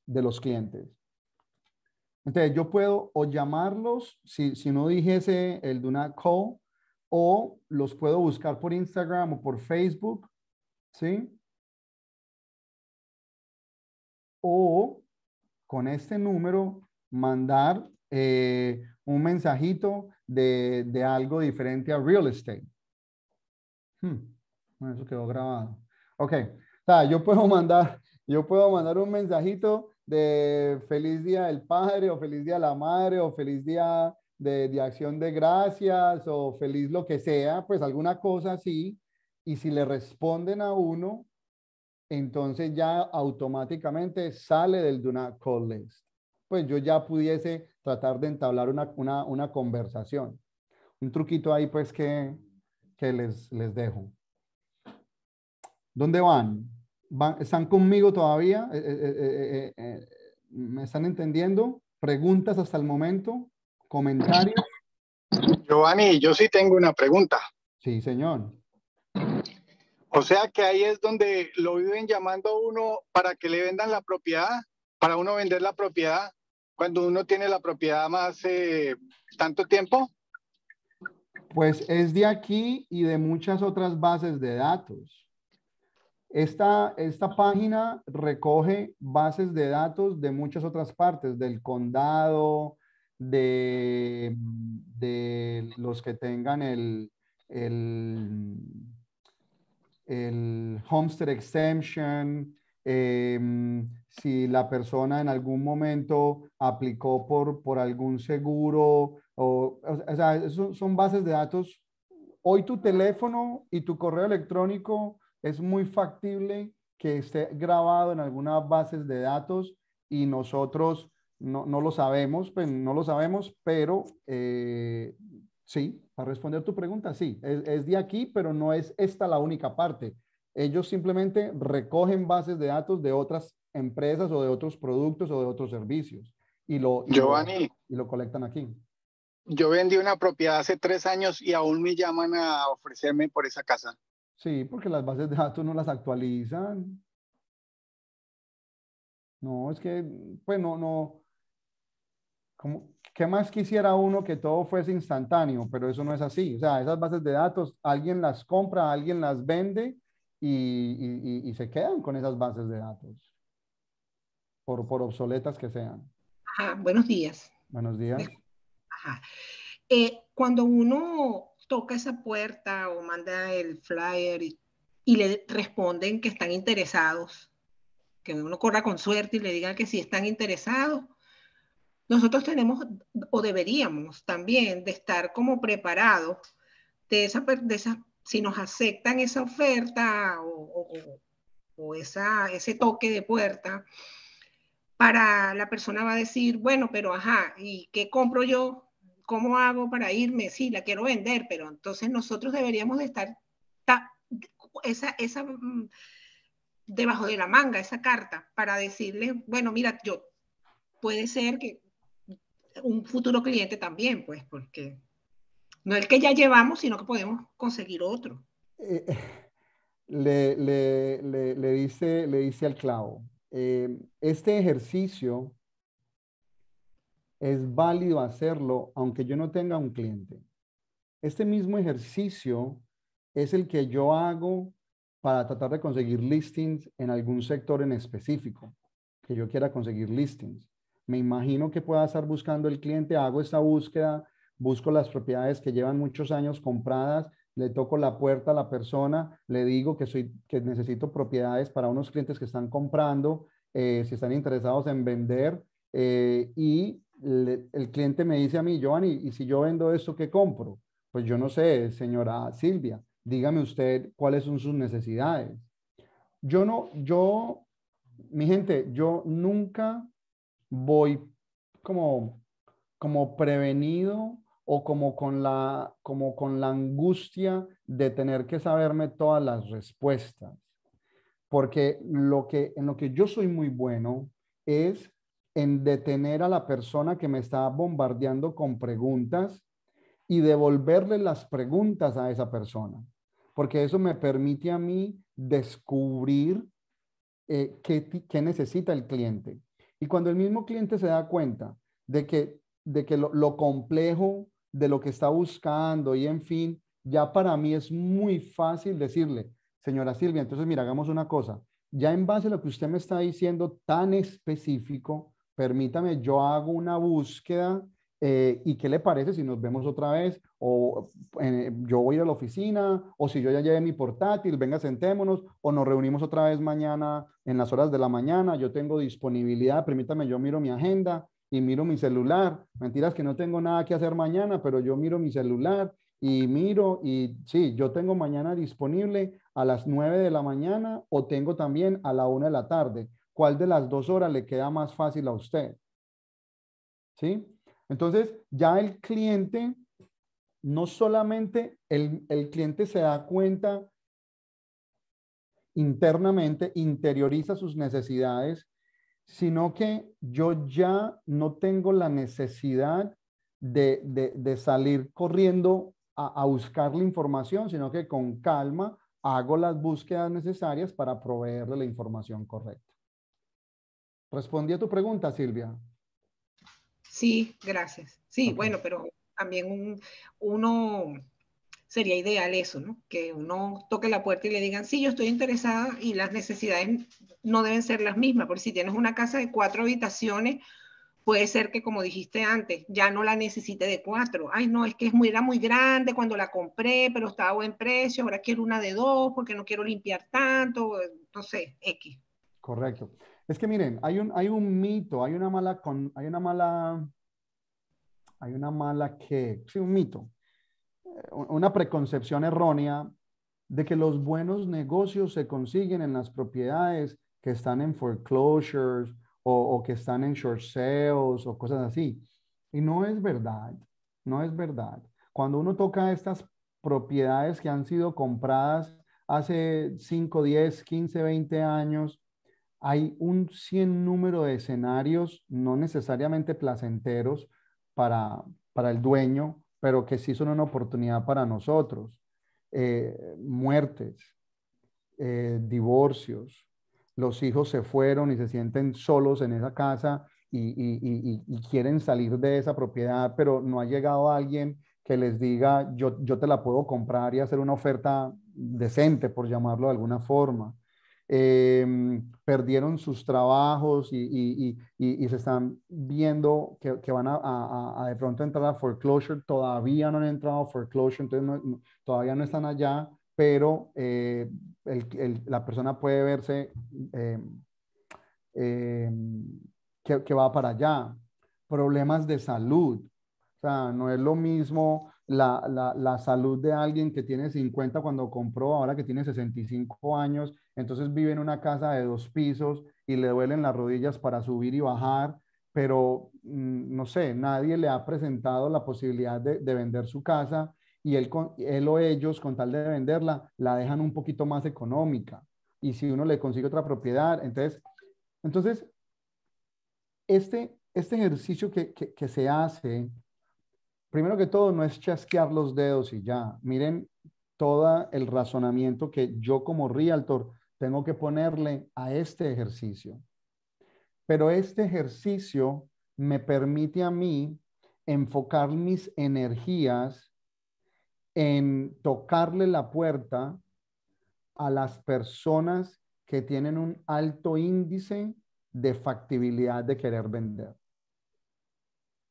Speaker 1: los clientes. Entonces, yo puedo o llamarlos, si, no dijese el de una call, o los puedo buscar por Instagram o por Facebook, ¿sí? O con este número mandar eh, un mensajito de, de algo diferente a real estate. Hmm, eso quedó grabado. Ok, o sea, yo puedo mandar, yo puedo mandar un mensajito de feliz día del padre o feliz día de la madre o feliz día de, de, acción de gracias o feliz lo que sea, pues alguna cosa así. Y si le responden a uno, entonces ya automáticamente sale del do not call list pues yo ya pudiese tratar de entablar una, conversación. Un truquito ahí pues que, les, les dejo. ¿Dónde van? ¿Van ¿Están conmigo todavía? Eh, eh, eh, ¿Me están entendiendo? ¿Preguntas hasta el momento? ¿Comentarios?
Speaker 2: Giovanni, yo sí
Speaker 1: tengo una pregunta. Sí, señor. O sea que ahí es donde lo viven llamando a uno para que le vendan la propiedad, para uno vender la propiedad cuando uno tiene la propiedad más eh, tanto tiempo? Pues es de aquí y de muchas otras bases de datos. Esta, esta página recoge bases de datos de muchas otras partes, del condado, de, de los que tengan el, el, el homestead exemption, Em, si la persona en algún momento aplicó por, por algún seguro, o, o sea, son, bases de datos. Hoy tu teléfono y tu correo electrónico es muy factible que esté grabado en algunas bases de datos y nosotros no, no lo sabemos, pues no lo sabemos, pero eh, sí, para responder tu pregunta, sí, es, de aquí, pero no es esta la única parte ellos simplemente recogen bases de datos de otras empresas o de otros productos o de otros servicios y lo, y lo colectan aquí. Yo vendí una propiedad hace tres años y
Speaker 2: aún me llaman a ofrecerme por esa casa.
Speaker 1: Sí, porque las bases de datos no las actualizan. No, es que, pues no, no. Como, ¿Qué más quisiera uno que todo fuese instantáneo? Pero eso no es así. O sea, esas bases de datos, alguien las compra, alguien las vende y, se quedan con esas bases de datos, por, por obsoletas que sean.
Speaker 3: buenos días. Buenos días. Eh, cuando uno toca esa puerta o manda el flyer y, le responden que están interesados, que uno corra con suerte y le digan que sí están interesados, nosotros tenemos o deberíamos también de estar como preparados de, esa, de si nos aceptan esa oferta o, esa, ese toque de puerta, para la persona va a decir, bueno, pero ajá, ¿y qué compro yo? ¿Cómo hago para irme? Sí, la quiero vender, pero entonces nosotros deberíamos estar esa, esa, mm, debajo de la manga, esa carta, para decirles, bueno, mira, yo puede ser que un futuro cliente también, pues, porque no el que ya llevamos, sino que podemos conseguir otro. Eh,
Speaker 1: le, le, le, dice, le dice al clavo, eh, este ejercicio es válido hacerlo aunque yo no tenga un cliente. Este mismo ejercicio es el que yo hago para tratar de conseguir listings en algún sector en específico, que yo quiera conseguir listings. Me imagino que pueda estar buscando el cliente, hago esta búsqueda busco las propiedades que llevan muchos años compradas, le toco la puerta a la persona, le digo que, soy, que necesito propiedades para unos clientes que están comprando, eh, si están interesados en vender, eh, y el cliente me dice a mí, Giovanni, ¿y si yo vendo esto, qué compro? Pues yo no sé, señora Silvia, dígame usted cuáles son sus necesidades. Yo no, yo, mi gente, yo nunca voy como, como prevenido o como con la, como con la angustia de tener que saberme todas las respuestas. Porque lo que, en lo que yo soy muy bueno es en detener a la persona que me está bombardeando con preguntas y devolverle las preguntas a esa persona, porque eso me permite a mí descubrir eh, qué, necesita el cliente. Y cuando el mismo cliente se da cuenta de que, de que lo, lo complejo de lo que está buscando y en fin, ya para mí es muy fácil decirle, señora Silvia, entonces mira, hagamos una cosa, ya en base a lo que usted me está diciendo tan específico, permítame, yo hago una búsqueda eh, y qué le parece si nos vemos otra vez o eh, yo voy a la oficina o si yo ya lleve mi portátil, venga, sentémonos o nos reunimos otra vez mañana en las horas de la mañana, yo tengo disponibilidad, permítame, yo miro mi agenda y miro mi celular. Mentiras que no tengo nada que hacer mañana, pero yo miro mi celular y miro y sí, yo tengo mañana disponible a las 9 de la mañana o tengo también a la una de la tarde. ¿Cuál de las dos horas le queda más fácil a usted? ¿Sí? Entonces, ya el cliente, no solamente el, el cliente se da cuenta internamente, interioriza sus necesidades, sino que yo ya no tengo la necesidad de, salir corriendo a, buscar la información, sino que con calma hago las búsquedas necesarias para proveerle la información correcta. ¿Respondí a tu pregunta, Silvia?
Speaker 3: Sí, gracias. Sí, bueno, pero también uno sería ideal eso, ¿no? Que uno toque la puerta y le digan, sí, yo estoy interesada y las necesidades no deben ser las mismas, porque si tienes una casa de cuatro habitaciones, puede ser que, como dijiste antes, ya no la necesite de cuatro. Ay, no, es que era muy grande cuando la compré, pero estaba a buen precio, ahora quiero una de dos porque no quiero limpiar tanto, No sé, X.
Speaker 1: Correcto. Es que miren, hay un, hay un mito, hay una mala, con, hay una mala, hay una mala que, sí, un mito una preconcepción errónea de que los buenos negocios se consiguen en las propiedades que están en foreclosures o, que están en short sales o cosas así. Y no es verdad, no es verdad. Cuando uno toca estas propiedades que han sido compradas hace 5, 10, 15, 20 años, hay un cien número de escenarios no necesariamente placenteros para el dueño, pero que sí son una oportunidad para nosotros. Eh, muertes, eh, divorcios, los hijos se fueron y se sienten solos en esa casa y, quieren salir de esa propiedad, pero no ha llegado alguien que les diga, yo te la puedo comprar y hacer una oferta decente, por llamarlo de alguna forma. Em, perdieron sus trabajos y, se están viendo que, van a, de pronto entrar a foreclosure, todavía no han entrado a foreclosure, entonces todavía no están allá, pero eh, la persona puede verse em, em, que, que va para allá. Problemas de salud, o sea, no es lo mismo la, salud de alguien que tiene 50 cuando compró, ahora que tiene 65 años, entonces vive en una casa de dos pisos y le duelen las rodillas para subir y bajar, pero mm, no sé, nadie le ha presentado la posibilidad de, vender su casa y él, él o ellos con tal de venderla la dejan un poquito más económica. Y si uno le consigue otra propiedad, entonces, entonces este, este ejercicio que, que se hace primero que todo, no es chasquear los dedos y ya. Miren todo el razonamiento que yo como realtor tengo que ponerle a este ejercicio. Pero este ejercicio me permite a mí enfocar mis energías en tocarle la puerta a las personas que tienen un alto índice de factibilidad de querer vender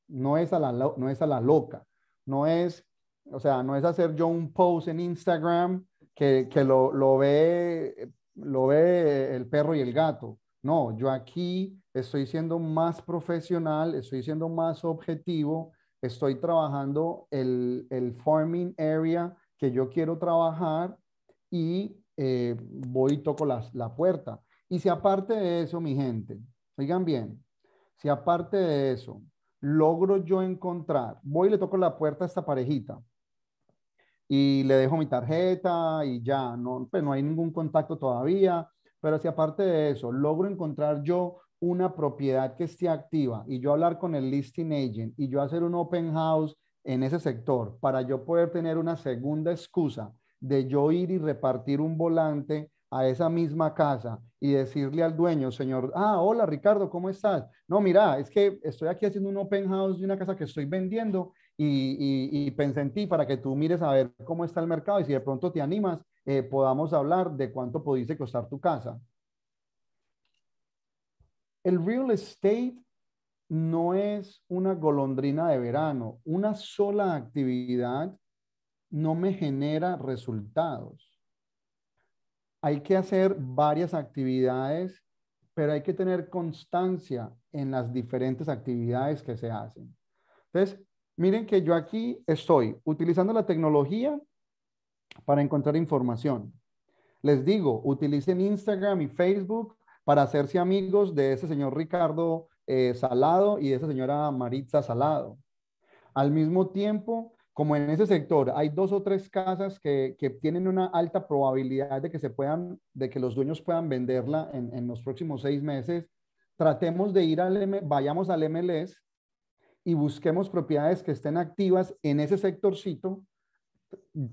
Speaker 1: no es a la, no es a la loca, no es, o sea, no es hacer yo un post en Instagram que, lo, ve, lo ve el perro y el gato. No, yo aquí estoy siendo más profesional, estoy siendo más objetivo, estoy trabajando el, el farming area que yo quiero trabajar y eh, voy y toco la, la puerta. Y si aparte de eso, mi gente, oigan bien, si aparte de eso, logro yo encontrar, voy y le toco la puerta a esta parejita y le dejo mi tarjeta y ya, no, pues no hay ningún contacto todavía, pero si aparte de eso logro encontrar yo una propiedad que esté activa y yo hablar con el listing agent y yo hacer un open house en ese sector para yo poder tener una segunda excusa de yo ir y repartir un volante a esa misma casa y decirle al dueño, señor, ah, hola Ricardo, ¿cómo estás? No, mira, es que estoy aquí haciendo un open house de una casa que estoy vendiendo y, pensé en ti para que tú mires a ver cómo está el mercado y si de pronto te animas, eh, podamos hablar de cuánto pudiese costar tu casa. El real estate no es una golondrina de verano. Una sola actividad no me genera resultados. Hay que hacer varias actividades, pero hay que tener constancia en las diferentes actividades que se hacen. Entonces, miren que yo aquí estoy utilizando la tecnología para encontrar información. Les digo, utilicen Instagram y Facebook para hacerse amigos de ese señor Ricardo eh, Salado y de esa señora Maritza Salado. Al mismo tiempo, como en ese sector hay dos o tres casas que, tienen una alta probabilidad de que se puedan, de que los dueños puedan venderla en, los próximos seis meses, tratemos de ir al vayamos al MLS y busquemos propiedades que estén activas en ese sectorcito.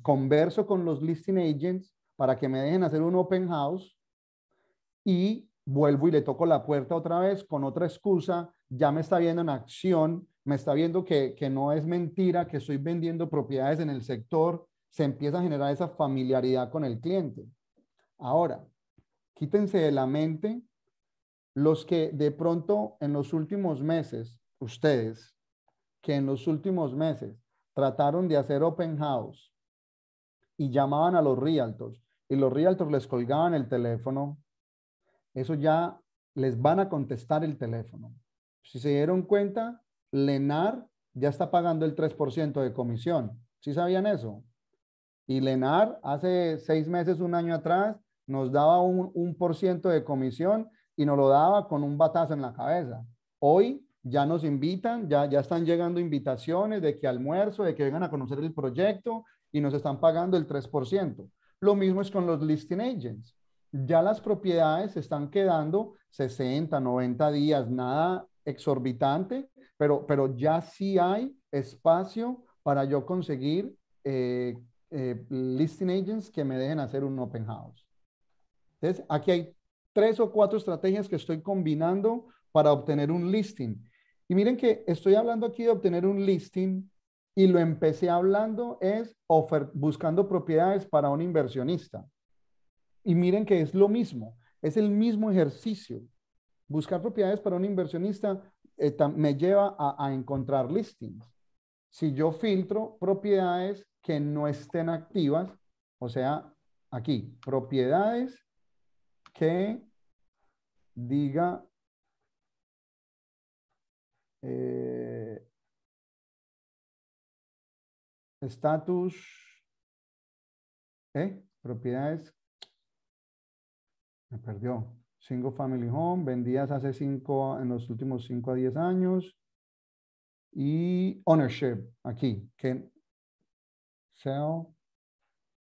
Speaker 1: Converso con los listing agents para que me dejen hacer un open house y vuelvo y le toco la puerta otra vez con otra excusa. Ya me está viendo en acción me está viendo que, no es mentira, que estoy vendiendo propiedades en el sector, se empieza a generar esa familiaridad con el cliente. Ahora, quítense de la mente los que de pronto en los últimos meses, ustedes, que en los últimos meses trataron de hacer open house y llamaban a los realtors y los realtors les colgaban el teléfono, eso ya les van a contestar el teléfono. Si se dieron cuenta, Lenar ya está pagando el 3% de comisión. ¿Sí sabían eso? Y Lenar hace seis meses, un año atrás, nos daba un, 1% de comisión y nos lo daba con un batazo en la cabeza. Hoy ya nos invitan, ya, ya están llegando invitaciones de que almuerzo, de que vengan a conocer el proyecto y nos están pagando el 3%. Lo mismo es con los listing agents. Ya las propiedades están quedando 60, 90 días, nada exorbitante, pero, pero ya sí hay espacio para yo conseguir eh, eh, listing agents que me dejen hacer un open house. Entonces, aquí hay tres o cuatro estrategias que estoy combinando para obtener un listing. Y miren que estoy hablando aquí de obtener un listing y lo empecé hablando es buscando propiedades para un inversionista. Y miren que es lo mismo, es el mismo ejercicio. Buscar propiedades para un inversionista eh, me lleva a, encontrar listings. Si yo filtro propiedades que no estén activas, o sea, aquí, propiedades que
Speaker 2: diga eh, ¿eh? propiedades, me perdió,
Speaker 1: Single Family Home, vendidas hace cinco, en los últimos cinco a diez años. Y ownership, aquí, que sell,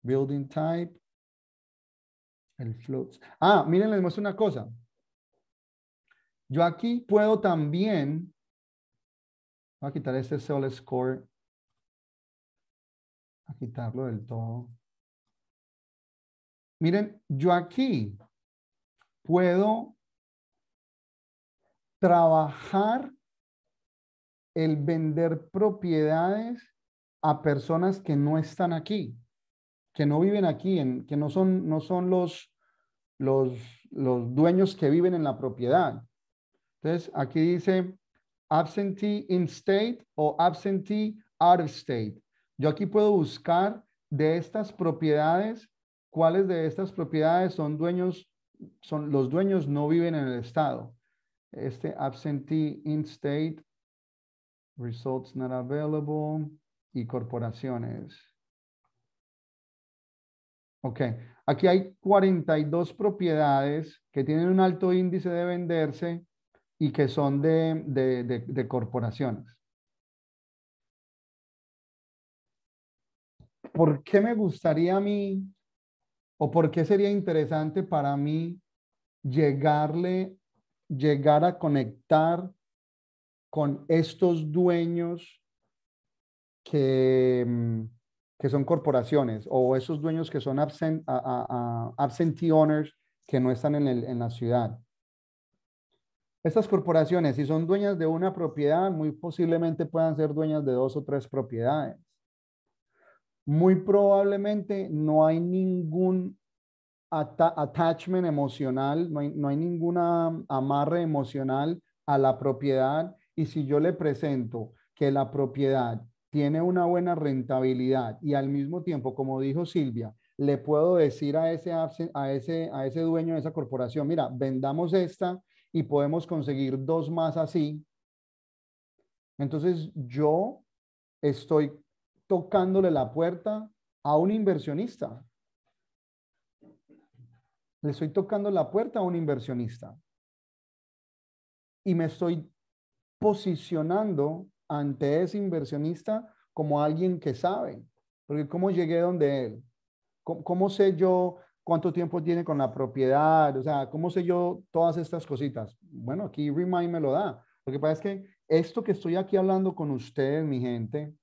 Speaker 1: building type, el floats. Ah, miren, les muestro una
Speaker 2: cosa. Yo aquí puedo también, voy a quitar este sell score, a quitarlo del todo. Miren, yo aquí puedo trabajar
Speaker 1: el vender propiedades a personas que no están aquí, que no viven aquí, en, que no son, no son los, los, los dueños que viven en la propiedad. Entonces, aquí dice absentee in state o absentee out of state. Yo aquí puedo buscar de estas propiedades, cuáles de estas propiedades son dueños son los dueños no viven en el estado. Este absentee in state, results not available y corporaciones. Ok, aquí hay 42 propiedades que tienen un alto índice de venderse y que son de, de corporaciones. ¿Por qué me gustaría a mí ¿O por qué sería interesante para mí llegarle, llegar a conectar con estos dueños que, mm, son corporaciones o esos dueños que son absentee owners que no están en, en la ciudad? Estas corporaciones, si son dueñas de una propiedad, muy posiblemente puedan ser dueñas de dos o tres propiedades muy probablemente no hay ningún attachment emocional, no hay, no ninguna um, amarre emocional a la propiedad. Y si yo le presento que la propiedad tiene una buena rentabilidad y al mismo tiempo, como dijo Silvia, le puedo decir a ese, a ese, a ese dueño de esa corporación, mira, vendamos esta y podemos conseguir dos más así. Entonces yo estoy tocándole la puerta a un inversionista. Le estoy tocando la puerta a un inversionista. Y me estoy posicionando ante ese inversionista como alguien que sabe. Porque ¿cómo llegué donde él? ¿Cómo, sé yo cuánto tiempo tiene con la propiedad? O sea, ¿cómo sé yo todas estas cositas? Bueno, aquí Remind me lo da. Lo que pasa es que esto que estoy aquí hablando con ustedes, mi gente,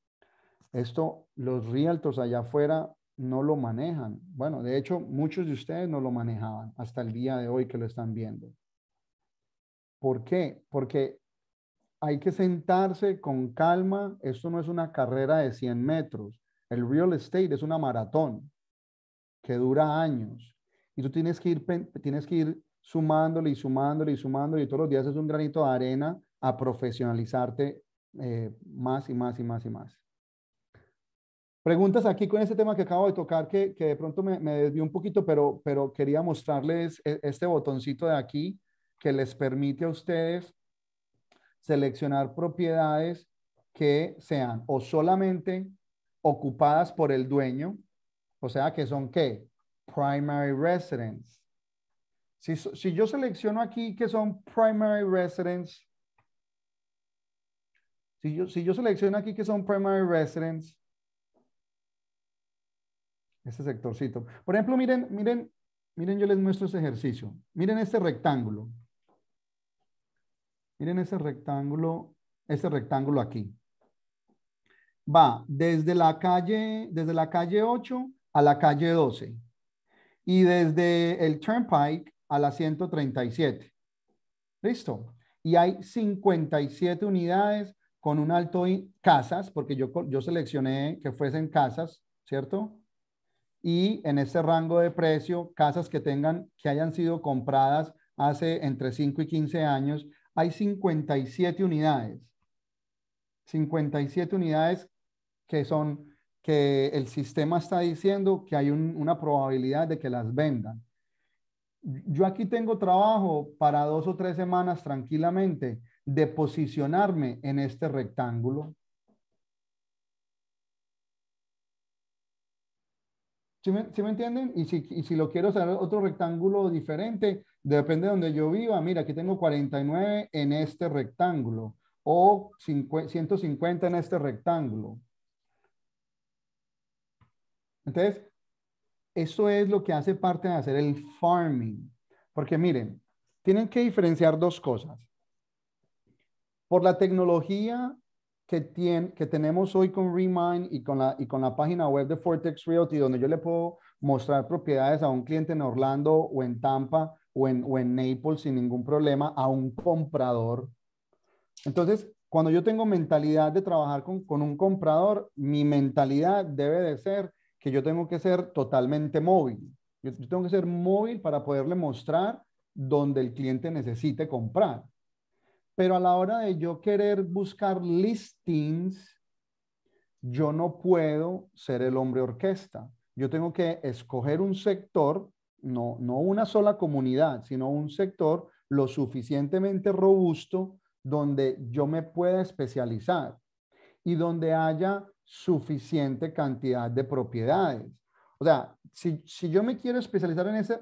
Speaker 1: esto los realtors allá afuera no lo manejan. Bueno, de hecho, muchos de ustedes no lo manejaban hasta el día de hoy que lo están viendo. ¿Por qué? Porque hay que sentarse con calma. Esto no es una carrera de 100 metros. El real estate es una maratón que dura años. Y tú tienes que ir, tienes que ir sumándole y sumándole y sumándole y todos los días es un granito de arena a profesionalizarte eh, más y más y más y más preguntas aquí con este tema que acabo de tocar, que, de pronto me, desvió un poquito, pero, pero quería mostrarles e, este botoncito de aquí que les permite a ustedes seleccionar propiedades que sean o solamente ocupadas por el dueño, o sea, que son qué? Primary residence. Si, yo selecciono aquí que son primary residence, si yo, si yo selecciono aquí que son primary residence, ese sectorcito. Por ejemplo, miren, miren, miren, yo les muestro ese ejercicio. Miren este rectángulo. Miren ese rectángulo, este rectángulo aquí. Va desde la calle, desde la calle 8 a la calle 12 y desde el Turnpike a la 137. Listo. Y hay 57 unidades con un alto y casas, porque yo, yo seleccioné que fuesen casas, ¿cierto? y en ese rango de precio, casas que tengan, que hayan sido compradas hace entre 5 y 15 años, hay 57 unidades. 57 unidades que son, que el sistema está diciendo que hay una probabilidad de que las vendan. Yo aquí tengo trabajo para dos o tres semanas tranquilamente de posicionarme en este rectángulo. ¿Sí me, entienden? Y si, lo quiero hacer otro rectángulo diferente, depende de donde yo viva. Mira, aquí tengo 49 en este rectángulo o 150 en este rectángulo. Entonces, eso es lo que hace parte de hacer el farming. Porque miren, tienen que diferenciar dos cosas. Por la tecnología que, tiene, que tenemos hoy con Remind y con, la, y con la página web de Fortex Realty, donde yo le puedo mostrar propiedades a un cliente en Orlando o en Tampa o en, en Naples sin ningún problema, a un comprador. Entonces, cuando yo tengo mentalidad de trabajar con, un comprador, mi mentalidad debe de ser que yo tengo que ser totalmente móvil. yo tengo que ser móvil para poderle mostrar donde el cliente necesite comprar. Pero a la hora de yo querer buscar listings, yo no puedo ser el hombre orquesta. Yo tengo que escoger un sector, no, no una sola comunidad, sino un sector lo suficientemente robusto donde yo me pueda especializar y donde haya suficiente cantidad de propiedades. O sea, si, yo me quiero especializar en, este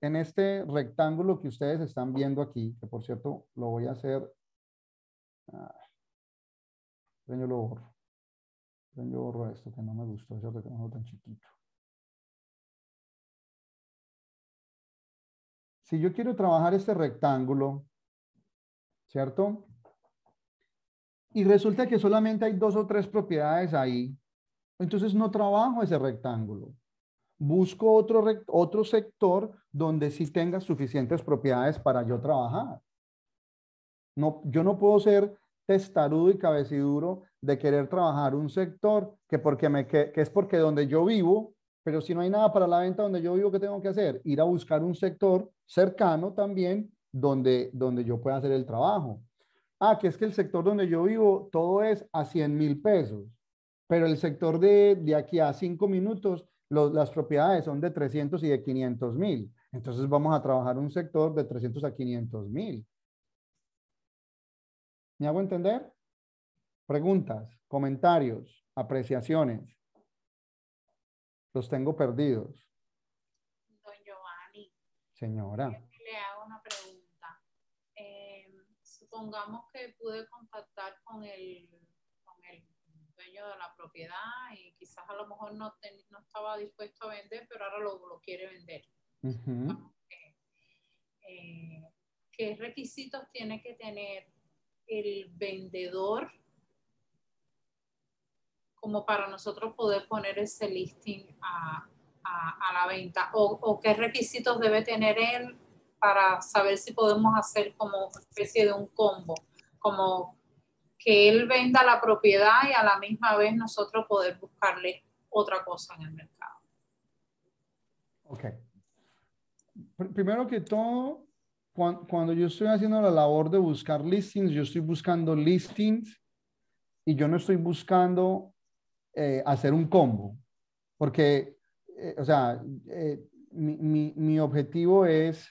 Speaker 1: en este rectángulo que ustedes están viendo aquí, que por cierto lo voy a hacer. Ah,
Speaker 2: yo lo borro. Yo borro esto que no me gustó, Es que tan chiquito. Si yo quiero trabajar este rectángulo, ¿cierto? Y
Speaker 1: resulta que solamente hay dos o tres propiedades ahí, entonces no trabajo ese rectángulo busco otro, sector donde sí tenga suficientes propiedades para yo trabajar. yo no puedo ser testarudo y cabeciduro de querer trabajar un sector que, porque me, es porque donde yo vivo, pero si no hay nada para la venta donde yo vivo, ¿qué tengo que hacer? Ir a buscar un sector cercano también donde, donde yo pueda hacer el trabajo. Ah, que es que el sector donde yo vivo todo es a 100 mil pesos, pero el sector de, de aquí a cinco minutos las propiedades son de 300 y de 500 mil. Entonces vamos a trabajar un sector de 300 a 500 mil. ¿Me hago entender? Preguntas, comentarios, apreciaciones. Los tengo perdidos.
Speaker 4: Don Giovanni. Señora. Le hago una pregunta. Eh, supongamos que pude contactar con el de la propiedad y quizás a lo mejor no, no estaba dispuesto a vender, pero ahora lo, quiere vender. Eh, ¿Qué requisitos tiene que tener el vendedor como para nosotros poder poner ese listing a, la venta? O, ¿O qué requisitos debe tener él para saber si podemos hacer como especie de un combo? Como que él venda la propiedad y a la misma vez nosotros poder buscarle otra cosa en el mercado.
Speaker 1: Ok. Primero que todo, cuando, yo estoy haciendo la labor de buscar listings, yo estoy buscando listings y yo no estoy buscando eh, hacer un combo, porque, eh, o sea, eh, mi objetivo es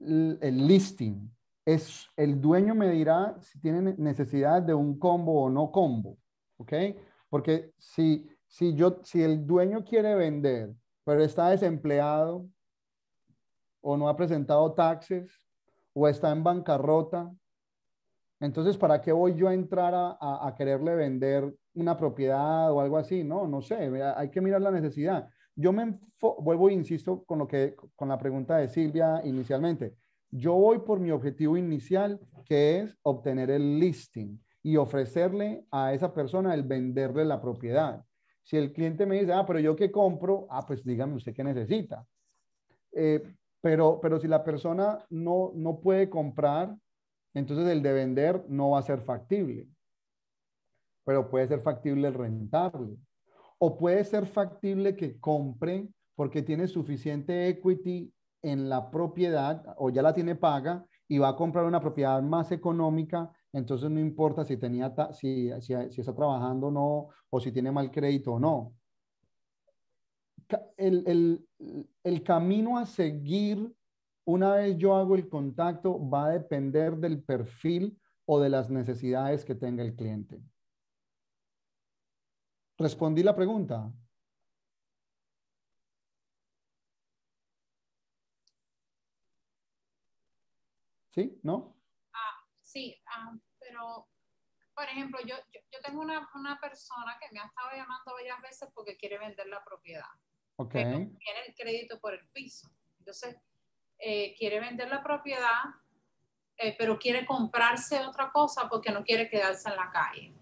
Speaker 1: el listing, es el dueño me dirá si tiene necesidad de un combo o no combo, ¿ok? Porque si, si, yo, si el dueño quiere vender, pero está desempleado o no ha presentado taxes o está en bancarrota, entonces, ¿para qué voy yo a entrar a, quererle vender una propiedad o algo así? No, no sé, hay que mirar la necesidad. Yo me vuelvo, insisto, con, lo que, con la pregunta de Silvia inicialmente yo voy por mi objetivo inicial, que es obtener el listing y ofrecerle a esa persona el venderle la propiedad. Si el cliente me dice, ah, pero yo qué compro, ah, pues dígame usted qué necesita. Eh, pero, pero si la persona no, no puede comprar, entonces el de vender no va a ser factible. Pero puede ser factible el rentarlo O puede ser factible que compre porque tiene suficiente equity en la propiedad o ya la tiene paga y va a comprar una propiedad más económica, entonces no importa si, tenía si, si, está trabajando o no, o si tiene mal crédito o no. El, el camino a seguir una vez yo hago el contacto va a depender del perfil o de las necesidades que tenga el cliente. ¿Respondí la pregunta? ¿Sí? ¿No?
Speaker 4: Ah, sí, ah, pero por ejemplo, yo, tengo una, persona que me ha estado llamando varias veces porque quiere vender la propiedad. Ok. tiene el crédito por el piso. Entonces, eh, quiere vender la propiedad, eh, pero quiere comprarse otra cosa porque no quiere quedarse en la calle.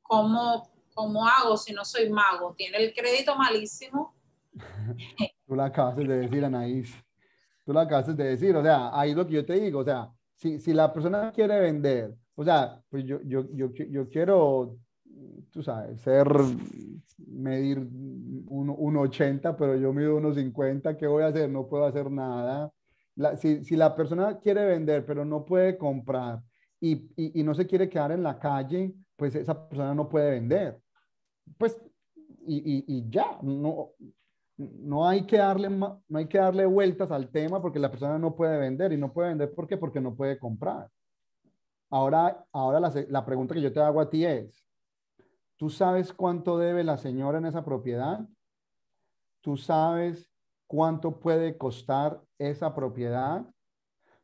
Speaker 4: ¿Cómo, cómo hago si no soy mago? Tiene el crédito malísimo.
Speaker 1: Tú la acabas de decir, a Anaís tú lo acabas de decir, o sea, ahí es lo que yo te digo, o sea, si, si la persona quiere vender, o sea, pues yo, yo, yo, yo quiero, tú sabes, ser, medir un, un 80, pero yo mido unos 50, ¿qué voy a hacer? No puedo hacer nada. si, si, la persona quiere vender, pero no puede comprar y, y, no se quiere quedar en la calle, pues esa persona no puede vender. Pues y, y, y, ya, no, no hay que darle, no hay que darle vueltas al tema porque la persona no puede vender y no puede vender ¿por porque no puede comprar. Ahora, ahora la, pregunta que yo te hago a ti es, ¿tú sabes cuánto debe la señora en esa propiedad? ¿Tú sabes cuánto puede costar esa propiedad?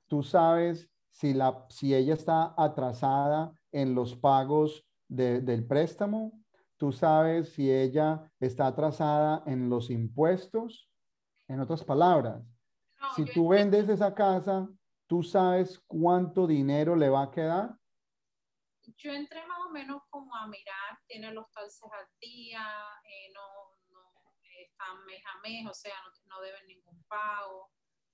Speaker 1: ¿Tú sabes si, la, si ella está atrasada en los pagos del préstamo? tú sabes si ella está atrasada en los impuestos. En otras palabras, si tú vendes esa casa, tú sabes cuánto dinero le va a quedar.
Speaker 4: Yo entré más o menos como a mirar, tiene los taxes al día, eh, no, no están mes a mes, o sea, no, deben ningún pago.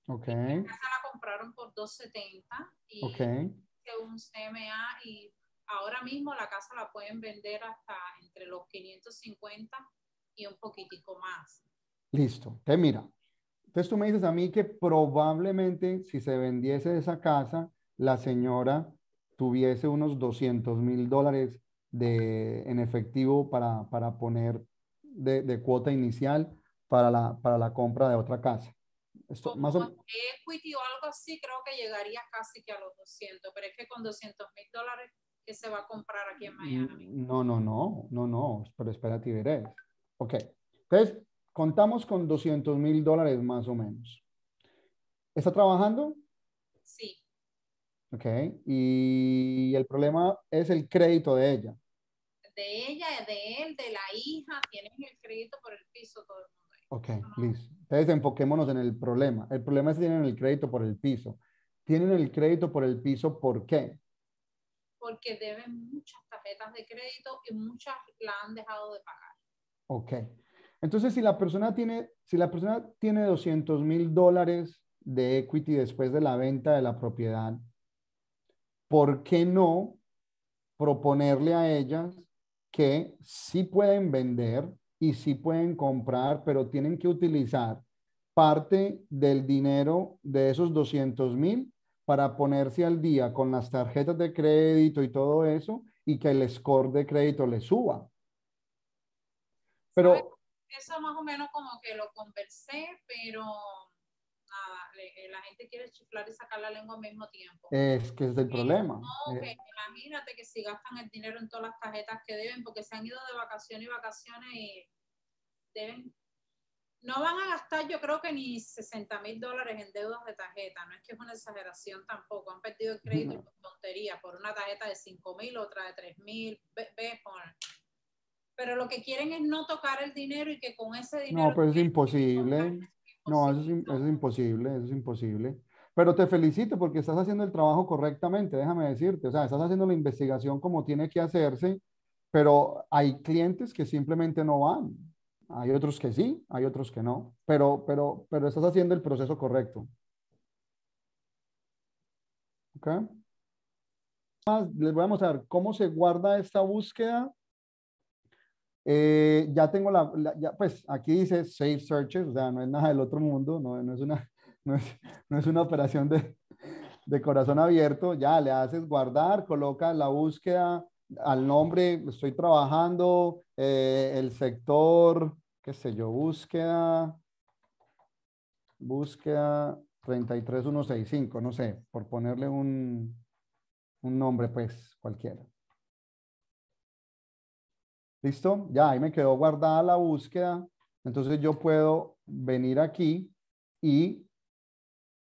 Speaker 4: Ok. La casa la compraron por 270 y okay. según CMA y ahora mismo la casa la pueden vender hasta entre los 550 y un poquitico más.
Speaker 1: Listo, te mira, entonces tú me dices a mí que probablemente si se vendiese esa casa, la señora tuviese unos 200 mil dólares de, en efectivo para, para poner de, cuota inicial para la, para la compra de otra casa. Esto, más o...
Speaker 4: equity o algo así, creo que llegaría casi que a los 200, pero es que con 200 mil dólares que se va a comprar aquí en mm,
Speaker 1: Miami. No, no, no, no, no, pero espérate y veré. Ok, entonces contamos con 200 mil dólares más o menos. ¿Está trabajando? Sí. Ok, y el problema es el crédito de ella.
Speaker 4: De ella, de él, de la hija, tienen el crédito por el piso todo el mundo.
Speaker 1: Ok, listo. Entonces enfoquémonos en el problema. El problema es que tienen el crédito por el piso. Tienen el crédito por el piso, ¿por qué?
Speaker 4: porque deben muchas tarjetas de crédito y muchas la han dejado de pagar.
Speaker 1: Ok. Entonces, si la persona tiene, si la persona tiene 200 mil dólares de equity después de la venta de la propiedad, ¿por qué no proponerle a ellas que sí pueden vender y sí pueden comprar, pero tienen que utilizar parte del dinero de esos 200 mil para ponerse al día con las tarjetas de crédito y todo eso y que el score de crédito le suba. Pero...
Speaker 4: Eso más o menos como que lo conversé, pero eh, la gente quiere chiflar y sacar la lengua al mismo tiempo. Es
Speaker 1: que es el eh, problema. No, que
Speaker 4: imagínate que si gastan el dinero en todas las tarjetas que deben, porque se han ido de vacaciones y vacaciones y deben no van a gastar yo creo que ni 60 mil dólares en deudas de tarjeta, no es que es una exageración tampoco, han perdido el crédito por tontería, por una tarjeta de 5 mil, otra de 3 mil, pero lo que quieren es no tocar el dinero y que con ese dinero... No,
Speaker 1: pero es imposible. No, eso es imposible, eso es imposible. Pero te felicito porque estás haciendo el trabajo correctamente, déjame decirte. O sea, estás haciendo la investigación como tiene que hacerse, pero hay clientes que simplemente no van. Hay otros que sí, hay otros que no, pero, pero, pero estás haciendo el proceso correcto. ¿Ok? Les voy a mostrar cómo se guarda esta búsqueda. Eh, ya tengo la, ya, pues aquí dice save searches, o sea, no es nada del otro mundo, no, no es, una, no es, una operación de, de corazón abierto, ya le haces guardar, coloca la búsqueda, al nombre, estoy trabajando, eh, el sector, qué sé yo, búsqueda, búsqueda 33165, no sé, por ponerle un, un nombre, pues, cualquiera. ¿Listo? Ya ahí me quedó guardada la búsqueda. Entonces yo puedo venir aquí y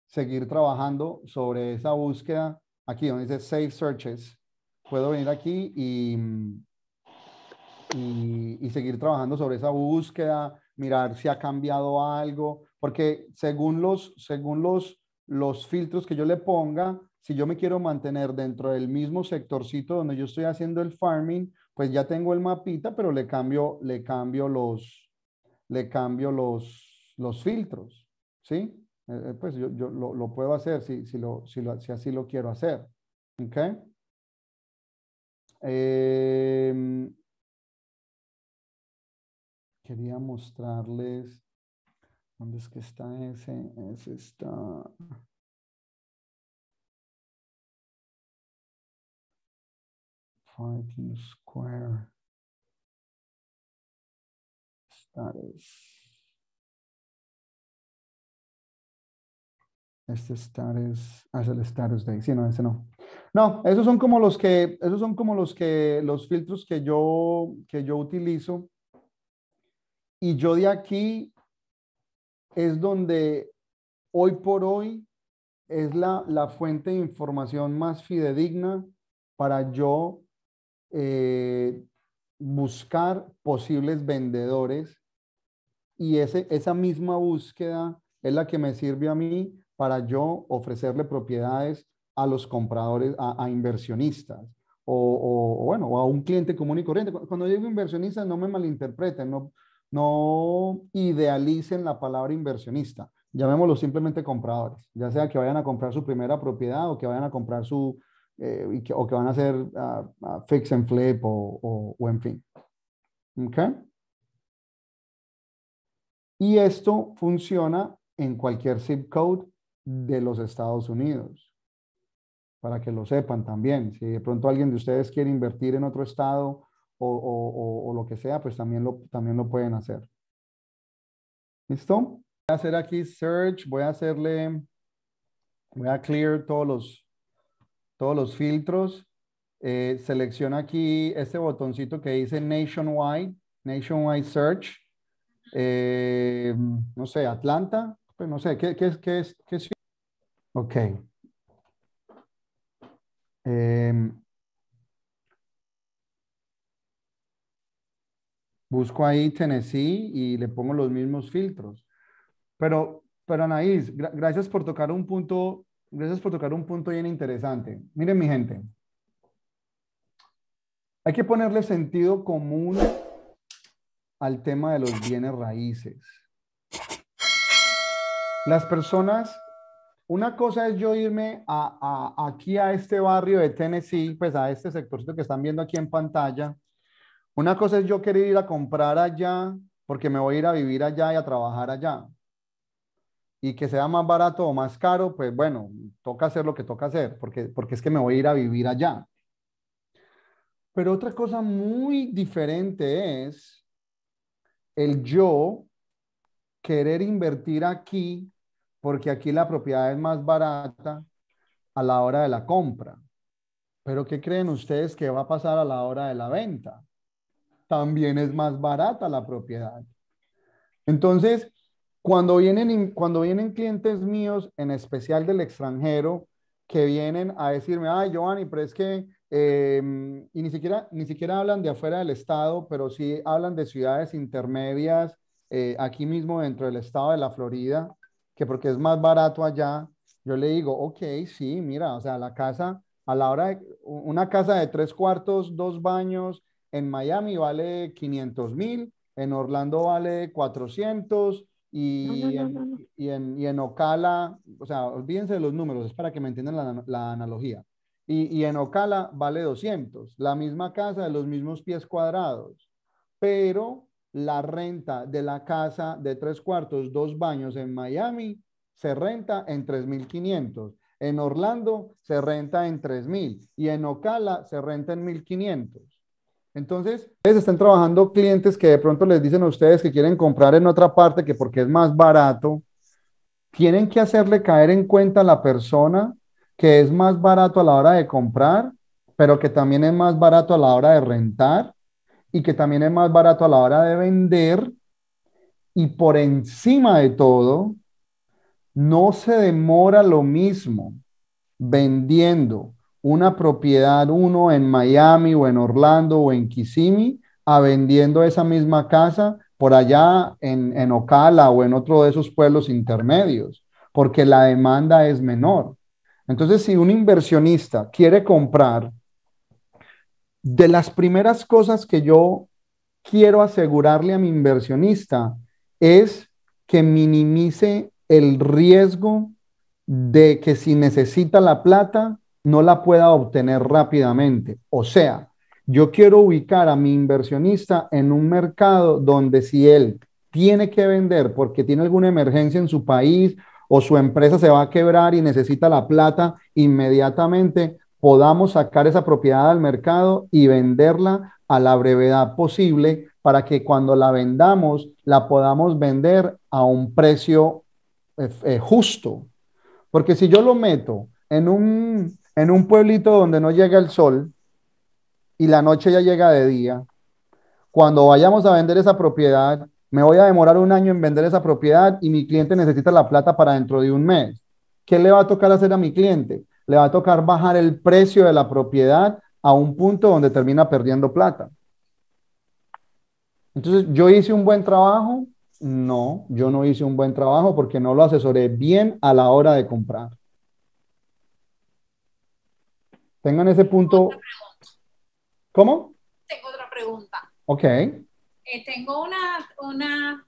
Speaker 1: seguir trabajando sobre esa búsqueda. Aquí donde dice Save Searches puedo venir aquí y, y, seguir trabajando sobre esa búsqueda, mirar si ha cambiado algo, porque según los, según los, los filtros que yo le ponga, si yo me quiero mantener dentro del mismo sectorcito donde yo estoy haciendo el farming, pues ya tengo el mapita, pero le cambio, le cambio los, le cambio los, los filtros, ¿sí? Eh, eh, pues yo, yo lo, puedo hacer si, si, lo, si, si así lo quiero hacer, ¿ok?
Speaker 2: Em, quería mostrarles. ¿Dónde es que está ese? Ese está. Fighting Square. Status. Este status.
Speaker 1: Ah, es el status de no, ese no. No, esos son como los que, esos son como los que, los filtros que yo, que yo utilizo. Y yo de aquí es donde hoy por hoy es la, la fuente de información más fidedigna para yo eh, buscar posibles vendedores. Y ese, esa misma búsqueda es la que me sirve a mí para yo ofrecerle propiedades a los compradores, a, inversionistas. O, bueno, o a un cliente común y corriente. Cuando digo inversionista, no me malinterpreten, no, no idealicen la palabra inversionista. Llamémoslo simplemente compradores, ya sea que vayan a comprar su primera propiedad o que vayan a comprar su, eh, o que van a hacer fix and flip o, o, o en fin. ¿Okay? Y esto funciona en cualquier zip code de los Estados Unidos para que lo sepan también. Si de pronto alguien de ustedes quiere invertir en otro estado o, o, lo que sea, pues también lo, también lo pueden hacer. ¿Listo? Voy a hacer aquí search, voy a hacerle, voy a clear todos los, todos los filtros. Eh, selecciona aquí este botoncito que dice Nationwide, Nationwide Search. Eh, no sé, Atlanta, pues no sé, ¿qué, qué, qué, qué es? Qué es? Ok. Em, busco ahí Tennessee y le pongo los mismos filtros. Pero, pero Anaís, gracias por tocar un punto, gracias por tocar un punto bien interesante. Miren mi gente, hay que ponerle sentido común al tema de los bienes raíces. Las personas una cosa es yo irme a, aquí a este barrio de Tennessee, pues a este sectorcito que están viendo aquí en pantalla. Una cosa es yo querer ir a comprar allá porque me voy a ir a vivir allá y a trabajar allá. Y que sea más barato o más caro, pues bueno, toca hacer lo que toca hacer porque, porque es que me voy a ir a vivir allá. Pero otra cosa muy diferente es el yo querer invertir aquí porque aquí la propiedad es más barata a la hora de la compra. Pero ¿qué creen ustedes que va a pasar a la hora de la venta? También es más barata la propiedad. Entonces, cuando vienen, cuando vienen clientes míos, en especial del extranjero, que vienen a decirme, ay, Giovanni, pero es que, em, y ni siquiera, ni siquiera hablan de afuera del estado, pero sí hablan de ciudades intermedias, eh, aquí mismo dentro del estado de la Florida, que porque es más barato allá, yo le digo, ok, sí, mira, o sea, la casa, a la hora de, una casa de tres cuartos, dos baños, en Miami vale 500 mil, en Orlando vale 400 y, en, Ocala, o sea, olvídense de los números, es para que me entiendan la, analogía. Y, y, en Ocala vale 200, la misma casa de los mismos pies cuadrados, pero la renta de la casa de tres cuartos, dos baños en Miami se renta en 3.500. En Orlando se renta en 3.000 y en Ocala se renta en 1.500. Entonces, ustedes están trabajando clientes que de pronto les dicen a ustedes que quieren comprar en otra parte que porque es más barato. Tienen que hacerle caer en cuenta a la persona que es más barato a la hora de comprar, pero que también es más barato a la hora de rentar y que también es más barato a la hora de vender y por encima de todo, no se demora lo mismo vendiendo una propiedad uno en Miami o en Orlando o en Kissimmee a vendiendo esa misma casa por allá en, en Ocala o en otro de esos pueblos intermedios, porque la demanda es menor. Entonces, si un inversionista quiere comprar de las primeras cosas que yo quiero asegurarle a mi inversionista es que minimice el riesgo de que si necesita la plata, no la pueda obtener rápidamente. O sea, yo quiero ubicar a mi inversionista en un mercado donde si él tiene que vender porque tiene alguna emergencia en su país o su empresa se va a quebrar y necesita la plata inmediatamente, podamos sacar esa propiedad al mercado y venderla a la brevedad posible para que cuando la vendamos la podamos vender a un precio eh, eh, justo. Porque si yo lo meto en un, en un pueblito donde no llega el sol y la noche ya llega de día, cuando vayamos a vender esa propiedad, me voy a demorar un año en vender esa propiedad y mi cliente necesita la plata para dentro de un mes. ¿Qué le va a tocar hacer a mi cliente? le va a tocar bajar el precio de la propiedad a un punto donde termina perdiendo plata. Entonces, ¿yo hice un buen trabajo? No, yo no hice un buen trabajo porque no lo asesoré bien a la hora de comprar. Tengan ese punto. ¿Cómo?
Speaker 4: Tengo otra pregunta. Ok. Eh, tengo una, una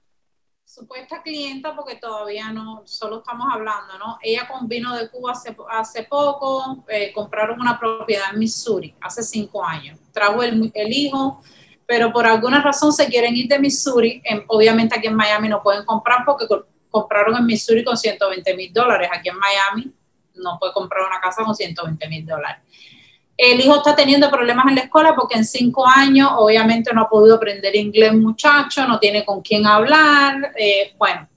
Speaker 4: supuesta clienta, porque todavía no, solo estamos hablando, ¿no? Ella vino de Cuba hace, hace poco, eh, compraron una propiedad en Missouri hace cinco años, trajo el, hijo, pero por alguna razón se quieren ir de Missouri, obviamente aquí en Miami no pueden comprar porque compraron en Missouri con 120 mil dólares, aquí en Miami no puede comprar una casa con 120 mil dólares. El hijo está teniendo problemas en la escuela porque en cinco años obviamente no ha podido aprender inglés muchacho, no tiene con quién hablar. Eh, bueno,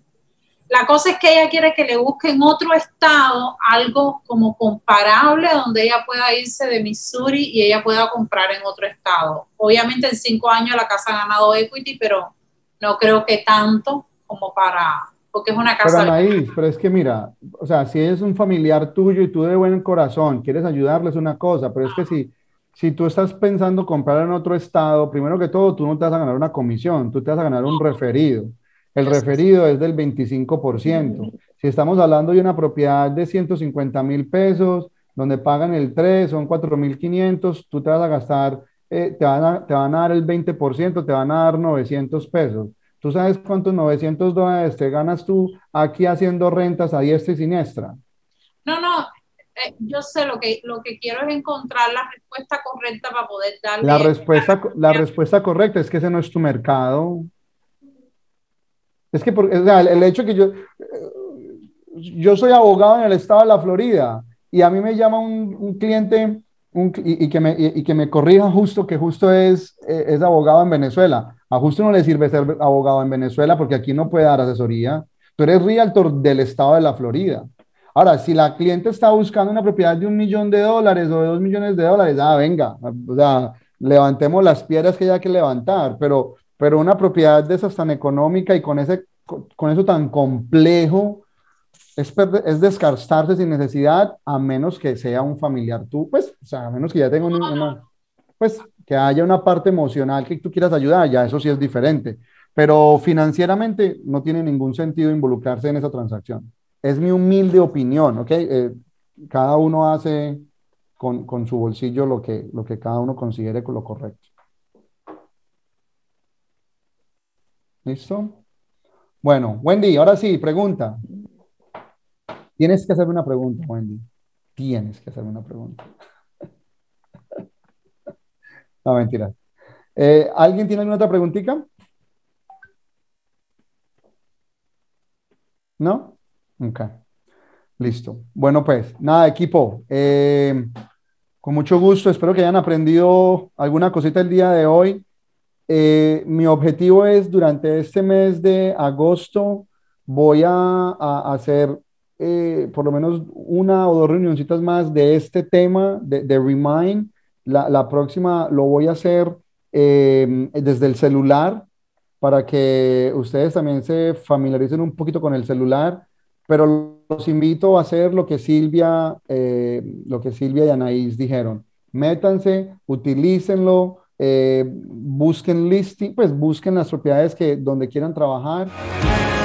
Speaker 4: la cosa es que ella quiere que le busquen otro estado, algo como comparable, donde ella pueda irse de Missouri y ella pueda comprar en otro estado. Obviamente en cinco años la casa ha ganado equity, pero no creo que tanto como para porque es una casa.
Speaker 1: Pero pero es que mira, o sea, si es un familiar tuyo y tú de buen corazón quieres ayudarles una cosa, pero es que si, si tú estás pensando comprar en otro estado, primero que todo, tú no te vas a ganar una comisión, tú te vas a ganar un referido. El referido es del 25%. Mm. Si estamos hablando de una propiedad de 150 mil pesos, donde pagan el 3, son 4.500, tú te vas a gastar, eh, te, van a, te van a dar el 20%, te van a dar 900 pesos ¿Tú sabes cuántos 900 dólares te ganas tú aquí haciendo rentas a diestra y siniestra?
Speaker 4: No, no, eh, yo sé, lo que, lo que quiero es encontrar la respuesta correcta para poder darle... La
Speaker 1: respuesta, la respuesta correcta es que ese no es tu mercado. Es que el, hecho que yo... Eh, yo soy abogado en el estado de la Florida y a mí me llama un, cliente y, que me, que me corrija justo, que justo es, eh, es abogado en Venezuela a Justo no le sirve ser abogado en Venezuela porque aquí no puede dar asesoría. Tú eres realtor del estado de la Florida. Ahora, si la cliente está buscando una propiedad de un millón de dólares o de dos millones de dólares, ah, venga, levantemos las piedras que haya que levantar, pero, pero una propiedad de esas tan económica y con, ese, con eso tan complejo es, es descartarse sin necesidad, a menos que sea un familiar tú, pues, o sea, a menos que ya tenga un... Pues, que haya una parte emocional que tú quieras ayudar, ya eso sí es diferente. Pero financieramente no tiene ningún sentido involucrarse en esa transacción. Es mi humilde opinión, ¿ok? Eh, cada uno hace con, su bolsillo lo que, lo que cada uno considere lo correcto. ¿Listo? Bueno, Wendy, ahora sí, pregunta. Tienes que hacerme una pregunta, Wendy. Tienes que hacerme una pregunta. No, mentira. Eh, ¿Alguien tiene alguna otra preguntita? ¿No? Ok. Listo. Bueno, pues nada, equipo. Eh, con mucho gusto, espero que hayan aprendido alguna cosita el día de hoy. Eh, mi objetivo es durante este mes de agosto voy a, hacer por lo menos una o dos reunioncitas más de este tema de, de Remind la, próxima lo voy a hacer em, desde el celular para que ustedes también se familiaricen un poquito con el celular, pero los invito a hacer lo que Silvia, eh, lo que Silvia y Anaís dijeron. Métanse, utilícenlo, eh, busquen listing, pues busquen las propiedades que donde quieran trabajar.